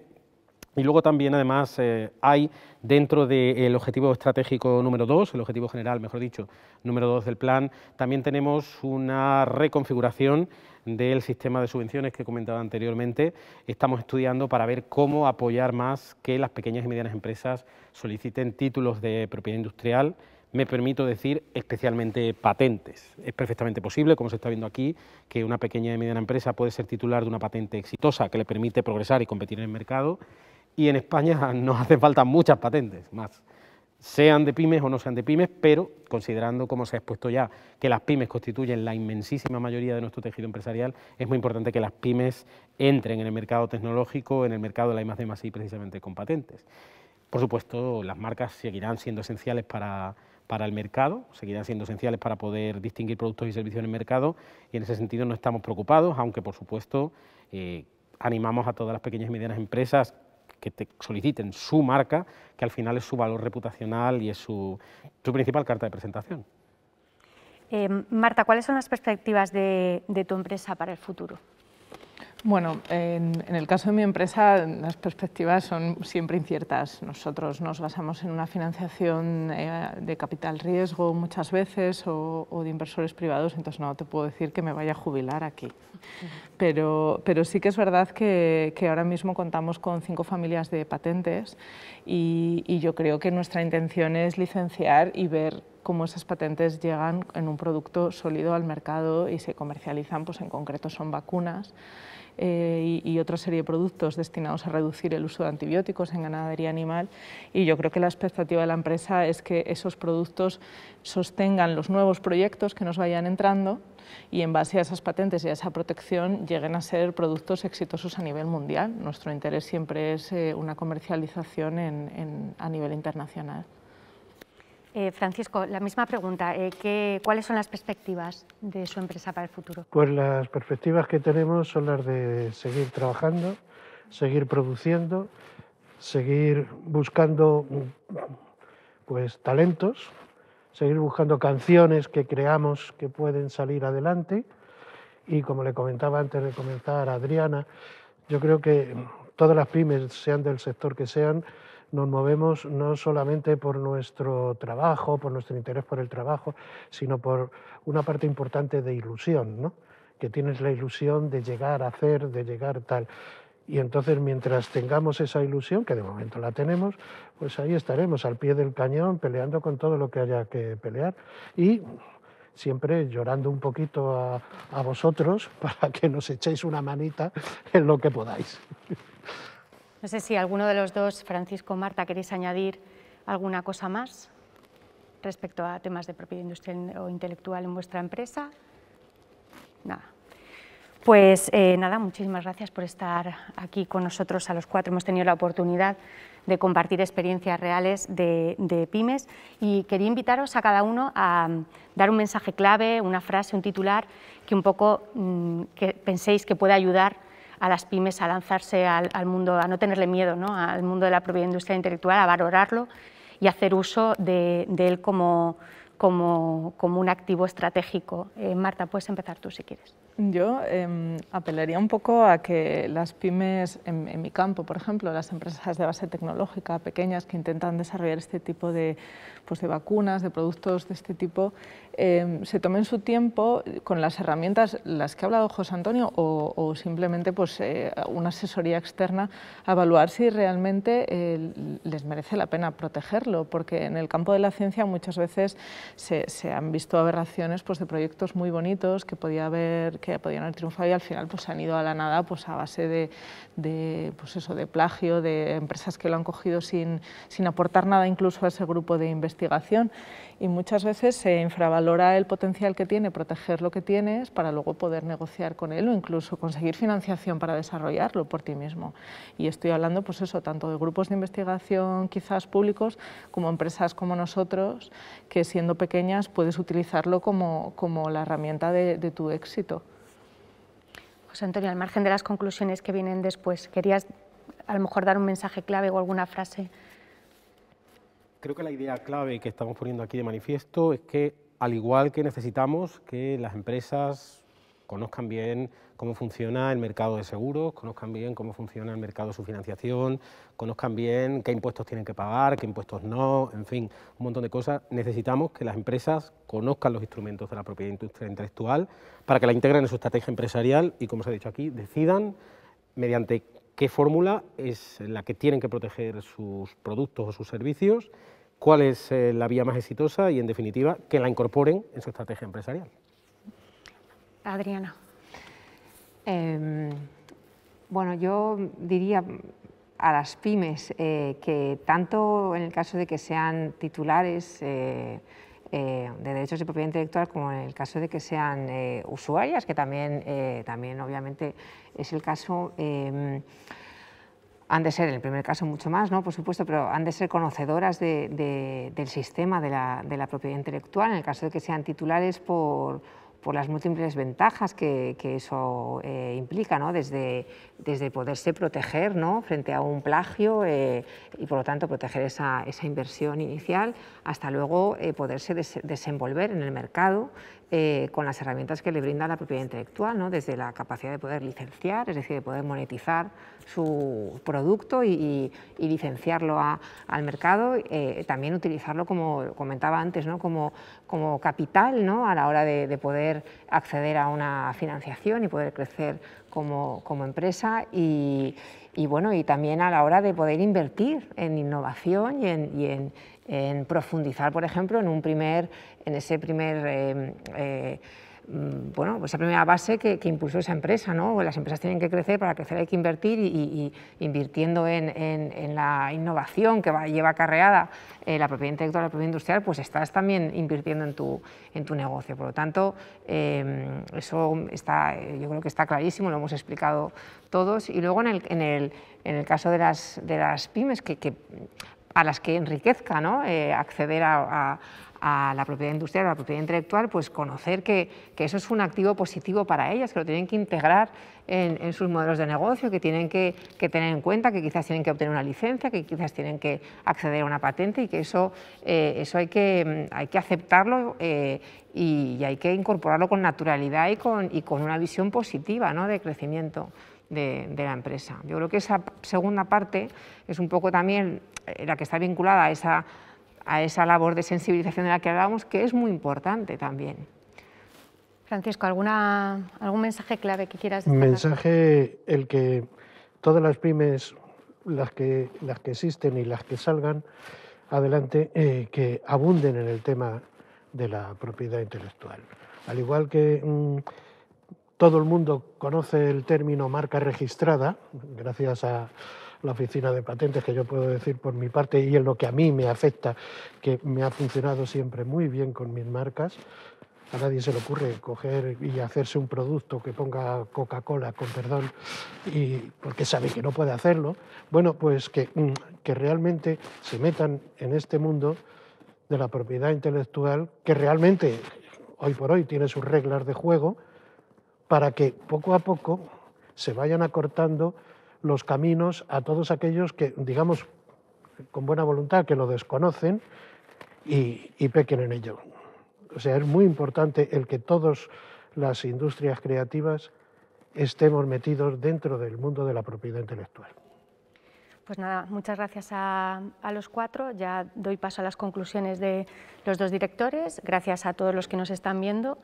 y luego también, además, eh, hay dentro del objetivo estratégico número 2, el objetivo general, mejor dicho, número 2 del plan, también tenemos una reconfiguración del sistema de subvenciones que he comentado anteriormente, estamos estudiando para ver cómo apoyar más que las pequeñas y medianas empresas soliciten títulos de propiedad industrial me permito decir, especialmente patentes. Es perfectamente posible, como se está viendo aquí, que una pequeña y mediana empresa puede ser titular de una patente exitosa que le permite progresar y competir en el mercado. Y en España [laughs] nos hacen falta muchas patentes más sean de pymes o no sean de pymes, pero considerando, como se ha expuesto ya, que las pymes constituyen la inmensísima mayoría de nuestro tejido empresarial, es muy importante que las pymes entren en el mercado tecnológico, en el mercado de la I+D más precisamente con patentes. Por supuesto, las marcas seguirán siendo esenciales para, el mercado, seguirán siendo esenciales para poder distinguir productos y servicios en el mercado y en ese sentido no estamos preocupados, aunque por supuesto eh, animamos a todas las pequeñas y medianas empresas que te soliciten su marca, que al final es su valor reputacional y es su, principal carta de presentación. Eh, Marta, ¿cuáles son las perspectivas de tu empresa para el futuro? Bueno, en, el caso de mi empresa las perspectivas son siempre inciertas. Nosotros nos basamos en una financiación eh, de capital riesgo muchas veces o, de inversores privados, entonces no te puedo decir que me vaya a jubilar aquí. Pero, pero sí que es verdad que, ahora mismo contamos con cinco familias de patentes y, y yo creo que nuestra intención es licenciar y ver cómo esas patentes llegan en un producto sólido al mercado y se comercializan, pues en concreto son vacunas eh, y, otra serie de productos destinados a reducir el uso de antibióticos en ganadería animal y yo creo que la expectativa de la empresa es que esos productos sostengan los nuevos proyectos que nos vayan entrando y en base a esas patentes y a esa protección lleguen a ser productos exitosos a nivel mundial. Nuestro interés siempre es eh, una comercialización a nivel internacional. Eh, Francisco, la misma pregunta. Eh, ¿Cuáles son las perspectivas de su empresa para el futuro? Pues las perspectivas que tenemos son las de seguir trabajando, seguir produciendo, seguir buscando pues, talentos, seguir buscando canciones que creamos que pueden salir adelante. Y como le comentaba antes de comenzar Adriana, yo creo que todas las pymes, sean del sector que sean, nos movemos no solamente por nuestro trabajo, por nuestro interés por el trabajo, sino por una parte importante de ilusión, que tienes la ilusión de llegar a hacer, de llegar tal. Y entonces mientras tengamos esa ilusión, que de momento la tenemos, pues ahí estaremos al pie del cañón peleando con todo lo que haya que pelear y siempre llorando un poquito a, a vosotros [laughs] para que nos echéis una manita en lo que podáis. No sé si alguno de los dos, Francisco o Marta, queréis añadir alguna cosa más respecto a temas de propiedad industrial o intelectual en vuestra empresa. Nada. Pues eh, nada, muchísimas gracias por estar aquí con nosotros a los cuatro. Hemos tenido la oportunidad de compartir experiencias reales de, pymes y quería invitaros a cada uno a dar un mensaje clave, una frase, un titular que un poco mm, que penséis que puede ayudar a las pymes a lanzarse al, mundo, a no tenerle miedo al mundo de la propiedad industria intelectual, a valorarlo y hacer uso de, él como, como, un activo estratégico. Eh, Marta, puedes empezar tú si quieres. Yo em, apelaría un poco a que las pymes, en, mi campo, por ejemplo, las empresas de base tecnológica, pequeñas, que intentan desarrollar este tipo de, pues, de vacunas, de productos de este tipo, em, se tomen su tiempo con las herramientas, las que ha hablado José Antonio, o, simplemente pues, eh, una asesoría externa, a evaluar si realmente eh, les merece la pena protegerlo, porque en el campo de la ciencia muchas veces se, se han visto aberraciones pues, de proyectos muy bonitos que podía haber que podían haber triunfado y al final pues, han ido a la nada pues, a base de, de, pues eso, de plagio, de empresas que lo han cogido sin, sin aportar nada incluso a ese grupo de investigación y muchas veces se infravalora el potencial que tiene, proteger lo que tienes para luego poder negociar con él o incluso conseguir financiación para desarrollarlo por ti mismo. Y estoy hablando, pues eso, tanto de grupos de investigación quizás públicos como empresas como nosotros, que siendo pequeñas puedes utilizarlo como, la herramienta de, tu éxito. José Antonio, al margen de las conclusiones que vienen después, ¿querías a lo mejor dar un mensaje clave o alguna frase? Creo que la idea clave que estamos poniendo aquí de manifiesto es que, al igual que necesitamos que las empresas conozcan bien cómo funciona el mercado de seguros, conozcan bien cómo funciona el mercado de su financiación, conozcan bien qué impuestos tienen que pagar, qué impuestos no, en fin, un montón de cosas. Necesitamos que las empresas conozcan los instrumentos de la propiedad intelectual para que la integren en su estrategia empresarial y, como se ha dicho aquí, decidan mediante qué fórmula es la que tienen que proteger sus productos o sus servicios, cuál es eh, la vía más exitosa y, en definitiva, que la incorporen en su estrategia empresarial. Adriana. Em, bueno, yo diría a las pymes eh, que tanto en el caso de que sean titulares, eh, eh, de derechos de propiedad intelectual, como en el caso de que sean eh, usuarias, que también, eh, también obviamente es el caso. Em, han de ser, en el primer caso mucho más, ¿no? por supuesto, pero han de ser conocedoras del sistema de la, de la propiedad intelectual, en el caso de que sean titulares por, por las múltiples ventajas que, eso eh, implica, ¿no? desde, desde poderse proteger frente a un plagio eh, y por lo tanto proteger esa, esa inversión inicial, hasta luego eh, poderse desenvolver en el mercado eh, con las herramientas que le brinda la propiedad intelectual, desde la capacidad de poder licenciar, es decir, de poder monetizar su producto y, licenciarlo al mercado, eh, también utilizarlo, como comentaba antes, ¿no? como, como capital a la hora de, poder acceder a una financiación y poder crecer como, empresa y, bueno, y también a la hora de poder invertir en innovación y en en profundizar, por ejemplo, en, un primer, en ese primer... Eh, eh, mm, bueno, pues esa primera base que, impulsó esa empresa. ¿no? Pues las empresas tienen que crecer, para crecer hay que invertir y, invirtiendo en, la innovación que lleva acarreada eh, la propiedad intelectual, la propiedad industrial, pues estás también invirtiendo en tu, en tu negocio. Por lo tanto, eso está, yo creo que está clarísimo, lo hemos explicado todos. Y luego en el, en el, el caso de las, de las pymes, que a las que enriquezca ¿no? Eh, acceder a, la propiedad industrial, a la propiedad intelectual, pues conocer que, eso es un activo positivo para ellas, que lo tienen que integrar en, sus modelos de negocio, que tienen que, tener en cuenta, que quizás tienen que obtener una licencia, que quizás tienen que acceder a una patente y que eso, eh, hay, que, aceptarlo eh, y, hay que incorporarlo con naturalidad y con, y con una visión positiva ¿no? de crecimiento de, la empresa. Yo creo que esa segunda parte es un poco también eh, la que está vinculada a esa, a esa labor de sensibilización de la que hablábamos, que es muy importante también. Francisco, ¿alguna, ¿algún mensaje clave que quieras Un Mensaje el que todas las pymes, las que, las que existen y las que salgan adelante, eh, que abunden en el tema de la propiedad intelectual. Al igual que... Mm, todo el mundo conoce el término marca registrada, gracias a la oficina de patentes, que yo puedo decir por mi parte, y en lo que a mí me afecta, que me ha funcionado siempre muy bien con mis marcas. A nadie se le ocurre coger y hacerse un producto que ponga Coca-Cola, con perdón, y porque sabe que no puede hacerlo. Bueno, pues que, mm, que realmente se metan en este mundo de la propiedad intelectual, que realmente hoy por hoy tiene sus reglas de juego, para que poco a poco se vayan acortando los caminos a todos aquellos que, digamos, con buena voluntad, que lo desconocen y, y pequen en ello. O sea, es muy importante el que todas las industrias creativas estemos metidos dentro del mundo de la propiedad intelectual. Pues nada, muchas gracias a, a, los cuatro. Ya doy paso a las conclusiones de los dos directores. Gracias a todos los que nos están viendo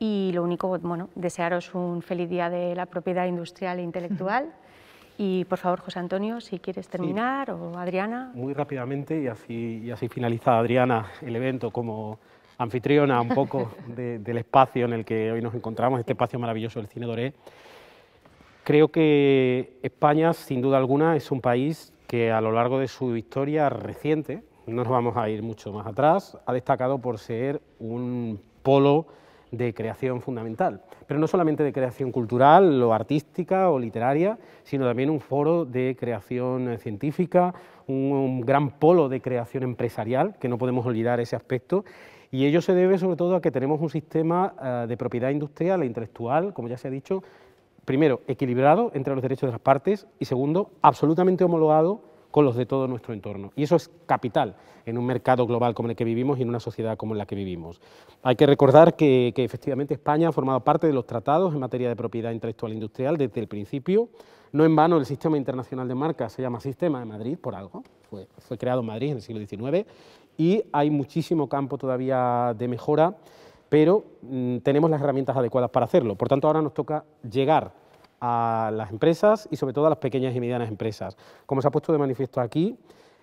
y lo único, bueno, desearos un feliz día de la propiedad industrial e intelectual. Y por favor, José Antonio, si quieres terminar, o Adriana. Muy rápidamente, y así, y así finaliza Adriana el evento como anfitriona un poco [laughs] del espacio en el que hoy nos encontramos, este espacio maravilloso del Cine Doré. Creo que España, sin duda alguna, es un país que a lo largo de su historia reciente, no nos vamos a ir mucho más atrás, ha destacado por ser un polo de creación fundamental, pero no solamente de creación cultural o artística o literaria, sino también un foro de creación eh, científica, un, un gran polo de creación empresarial, que no podemos olvidar ese aspecto, y ello se debe sobre todo a que tenemos un sistema eh, de propiedad industrial e intelectual, como ya se ha dicho, primero, equilibrado entre los derechos de las partes y segundo, absolutamente homologado con los de todo nuestro entorno. Y eso es capital en un mercado global como el que vivimos y en una sociedad como la que vivimos. Hay que recordar que, efectivamente España ha formado parte de los tratados en materia de propiedad intelectual e industrial desde el principio. No en vano el Sistema Internacional de Marcas se llama Sistema de Madrid, por algo, fue, creado en Madrid en el siglo XIX, y hay muchísimo campo todavía de mejora, pero mm, tenemos las herramientas adecuadas para hacerlo. Por tanto, ahora nos toca llegar a las empresas y sobre todo a las pequeñas y medianas empresas. Como se ha puesto de manifiesto aquí,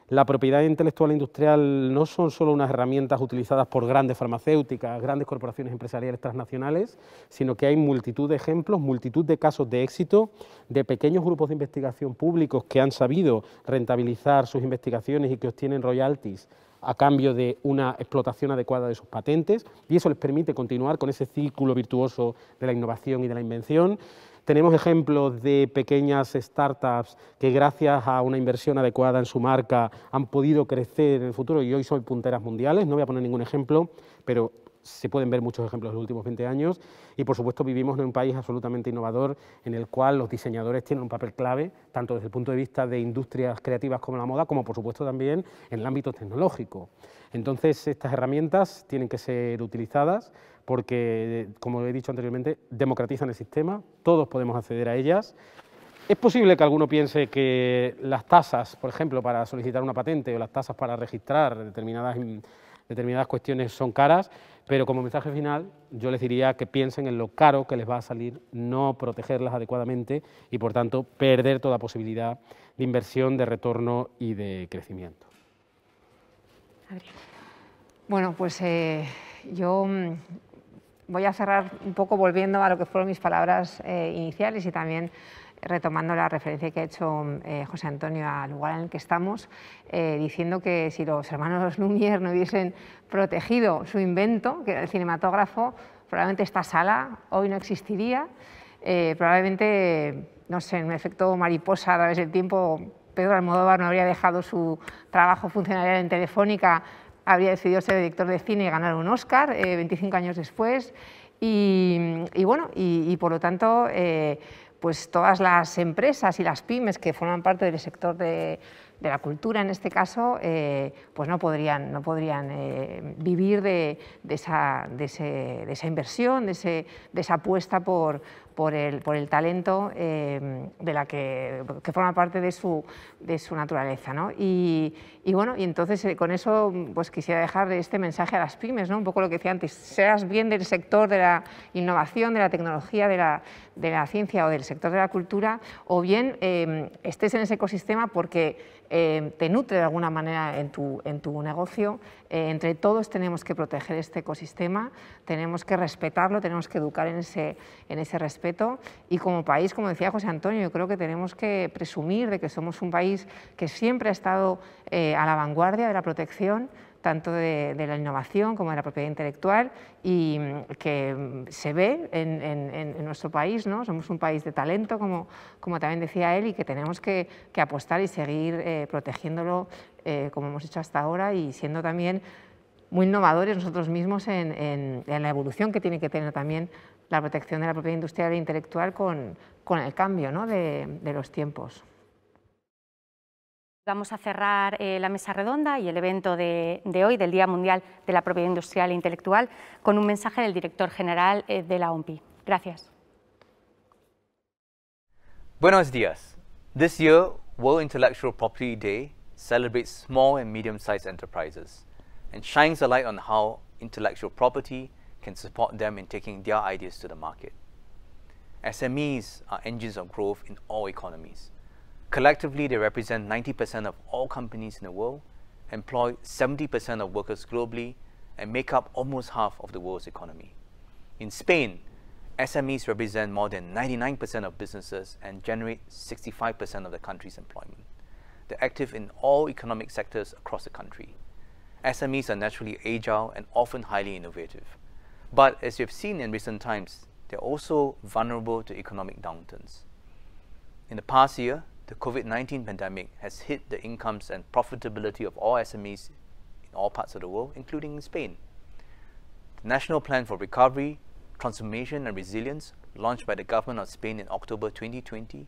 la propiedad intelectual e industrial no son solo unas herramientas utilizadas por grandes farmacéuticas, grandes corporaciones empresariales transnacionales, sino que hay multitud de ejemplos, multitud de casos de éxito de pequeños grupos de investigación públicos que han sabido rentabilizar sus investigaciones y que obtienen royalties a cambio de una explotación adecuada de sus patentes y eso les permite continuar con ese círculo virtuoso de la innovación y de la invención tenemos ejemplos de pequeñas startups que gracias a una inversión adecuada en su marca han podido crecer en el futuro y hoy son punteras mundiales. No voy a poner ningún ejemplo, pero se pueden ver muchos ejemplos en los últimos 20 años y por supuesto vivimos en un país absolutamente innovador en el cual los diseñadores tienen un papel clave, tanto desde el punto de vista de industrias creativas como la moda, como por supuesto también en el ámbito tecnológico. Entonces estas herramientas tienen que ser utilizadas porque, como he dicho anteriormente, democratizan el sistema, todos podemos acceder a ellas. Es posible que alguno piense que las tasas, por ejemplo, para solicitar una patente o las tasas para registrar determinadas, determinadas cuestiones son caras, pero como mensaje final yo les diría que piensen en lo caro que les va a salir no protegerlas adecuadamente y por tanto perder toda posibilidad de inversión, de retorno y de crecimiento. Bueno, pues eh, yo mm, voy a cerrar un poco volviendo a lo que fueron mis palabras eh, iniciales y también eh, retomando la referencia que ha hecho eh, José Antonio al lugar en el que estamos, diciendo que si los hermanos Lumière no hubiesen protegido su invento, que era el cinematógrafo, probablemente esta sala hoy no existiría, probablemente, no sé, en efecto mariposa a través del tiempo, Pedro Almodóvar no habría dejado su trabajo funcionarial en Telefónica habría decidido ser director de cine y ganar un Oscar 25 eh, años después. Y, bueno, y, por lo tanto, eh, pues todas las empresas y las pymes que forman parte del sector de, la cultura en este caso, eh, pues no podrían, no podrían vivir de, esa, esa, inversión, de, esa apuesta por, por el, talento eh, de la que, forma parte de su, de su naturaleza. ¿no? Y, bueno, y entonces eh, con eso pues quisiera dejar este mensaje a las pymes, ¿no? un poco lo que decía antes, seas bien del sector de la innovación, de la tecnología, de la, de la ciencia o del sector de la cultura, o bien em, estés en ese ecosistema porque em, te nutre de alguna manera en tu, en tu negocio. Eh, entre todos tenemos que proteger este ecosistema tenemos que respetarlo, tenemos que educar en ese, respeto y como país, como decía José Antonio, yo creo que tenemos que presumir de que somos un país que siempre ha estado eh, a la vanguardia de la protección tanto de, la innovación como de la propiedad intelectual y mm, que mm, se ve en, nuestro país, ¿no? somos un país de talento, como, también decía él, y que tenemos que, apostar y seguir eh, protegiéndolo eh, como hemos hecho hasta ahora y siendo también muy innovadores nosotros mismos en, la evolución que tiene que tener también la protección de la propiedad industrial e intelectual con, el cambio de, los tiempos. Vamos a cerrar eh, la mesa redonda y el evento de, hoy, del Día Mundial de la Propiedad Industrial e Intelectual, con un mensaje del director general eh, de la OMPI. Gracias. Buenos días. This year, World Intellectual Property Day celebrates small and medium-sized enterprises. and shines a light on how intellectual property can support them in taking their ideas to the market. SMEs are engines of growth in all economies. Collectively, they represent 90% of all companies in the world, employ 70% of workers globally, and make up almost half of the world's economy. In Spain, SMEs represent more than 99% of businesses and generate 65% of the country's employment. They're active in all economic sectors across the country. SMEs are naturally agile and often highly innovative. But as you've seen in recent times, they're also vulnerable to economic downturns. In the past year, the COVID-19 pandemic has hit the incomes and profitability of all SMEs in all parts of the world, including in Spain. The National Plan for Recovery, Transformation and Resilience, launched by the Government of Spain in October 2020,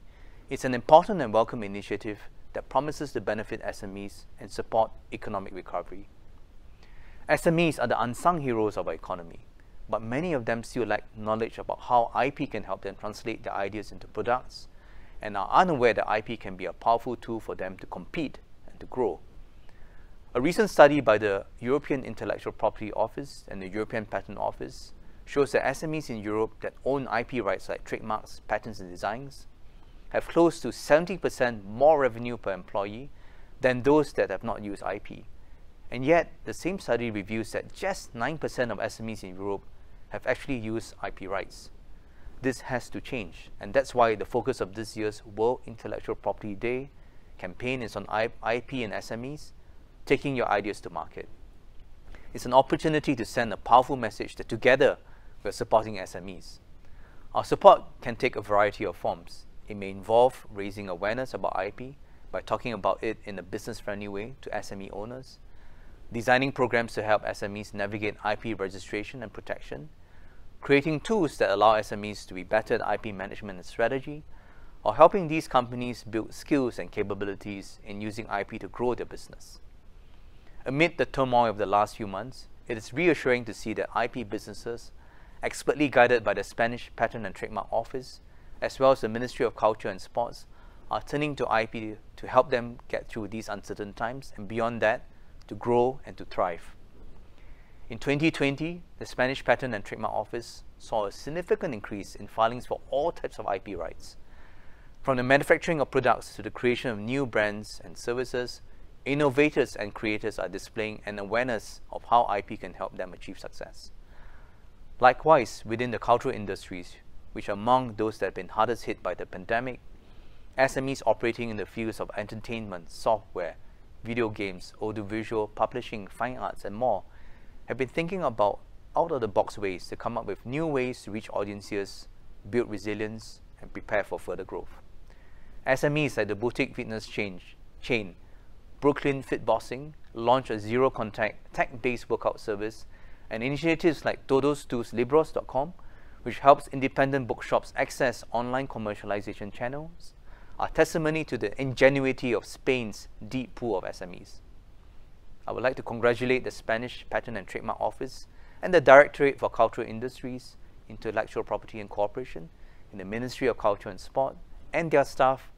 is an important and welcome initiative that promises to benefit SMEs and support economic recovery. SMEs are the unsung heroes of our economy, but many of them still lack knowledge about how IP can help them translate their ideas into products and are unaware that IP can be a powerful tool for them to compete and to grow. A recent study by the European Intellectual Property Office and the European Patent Office shows that SMEs in Europe that own IP rights like trademarks, patents and designs have close to 70% more revenue per employee than those that have not used IP. And yet, the same study reveals that just 9% of SMEs in Europe have actually used IP rights. This has to change, and that's why the focus of this year's World Intellectual Property Day campaign is on IP and SMEs, taking your ideas to market. It's an opportunity to send a powerful message that together we're supporting SMEs. Our support can take a variety of forms. It may involve raising awareness about IP by talking about it in a business friendly way to SME owners designing programs to help SMEs navigate IP registration and protection, creating tools that allow SMEs to be better at IP management and strategy, or helping these companies build skills and capabilities in using IP to grow their business. Amid the turmoil of the last few months, it is reassuring to see that IP businesses, expertly guided by the Spanish Patent and Trademark Office, as well as the Ministry of Culture and Sports, are turning to IP to help them get through these uncertain times and beyond that to grow and to thrive. In 2020, the Spanish Patent and Trademark Office saw a significant increase in filings for all types of IP rights. From the manufacturing of products to the creation of new brands and services, innovators and creators are displaying an awareness of how IP can help them achieve success. Likewise, within the cultural industries, which are among those that have been hardest hit by the pandemic, SMEs operating in the fields of entertainment, software, video games, audiovisual, publishing, fine arts, and more, have been thinking about out of the box ways to come up with new ways to reach audiences, build resilience, and prepare for further growth. SMEs like the boutique fitness change, chain, Brooklyn Fit launched a zero contact tech based workout service, and initiatives like todostusLibros.com, which helps independent bookshops access online commercialization channels are testimony to the ingenuity of Spain's deep pool of SMEs. I would like to congratulate the Spanish Patent and Trademark Office and the Directorate for Cultural Industries, Intellectual Property and Cooperation in the Ministry of Culture and Sport and their staff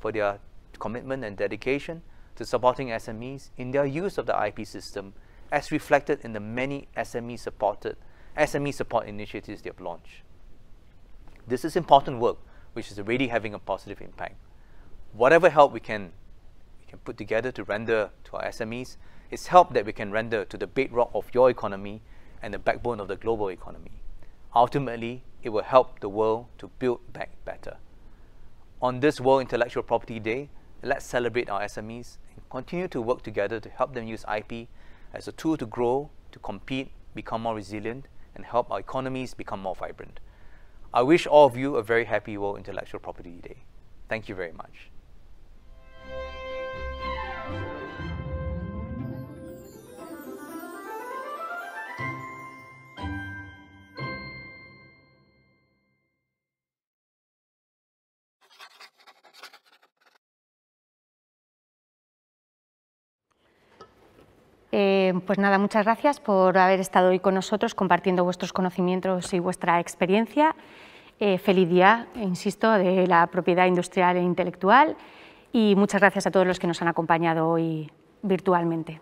for their commitment and dedication to supporting SMEs in their use of the IP system as reflected in the many SME supported SME support initiatives they have launched. This is important work which is already having a positive impact whatever help we can, we can put together to render to our SMEs, it's help that we can render to the bedrock of your economy and the backbone of the global economy. Ultimately, it will help the world to build back better. On this World Intellectual Property Day, let's celebrate our SMEs and continue to work together to help them use IP as a tool to grow, to compete, become more resilient, and help our economies become more vibrant. I wish all of you a very happy World Intellectual Property Day. Thank you very much. Eh, pues nada, muchas gracias por haber estado hoy con nosotros compartiendo vuestros conocimientos y vuestra experiencia. Eh, feliz día, insisto, de la propiedad industrial e intelectual y muchas gracias a todos los que nos han acompañado hoy virtualmente.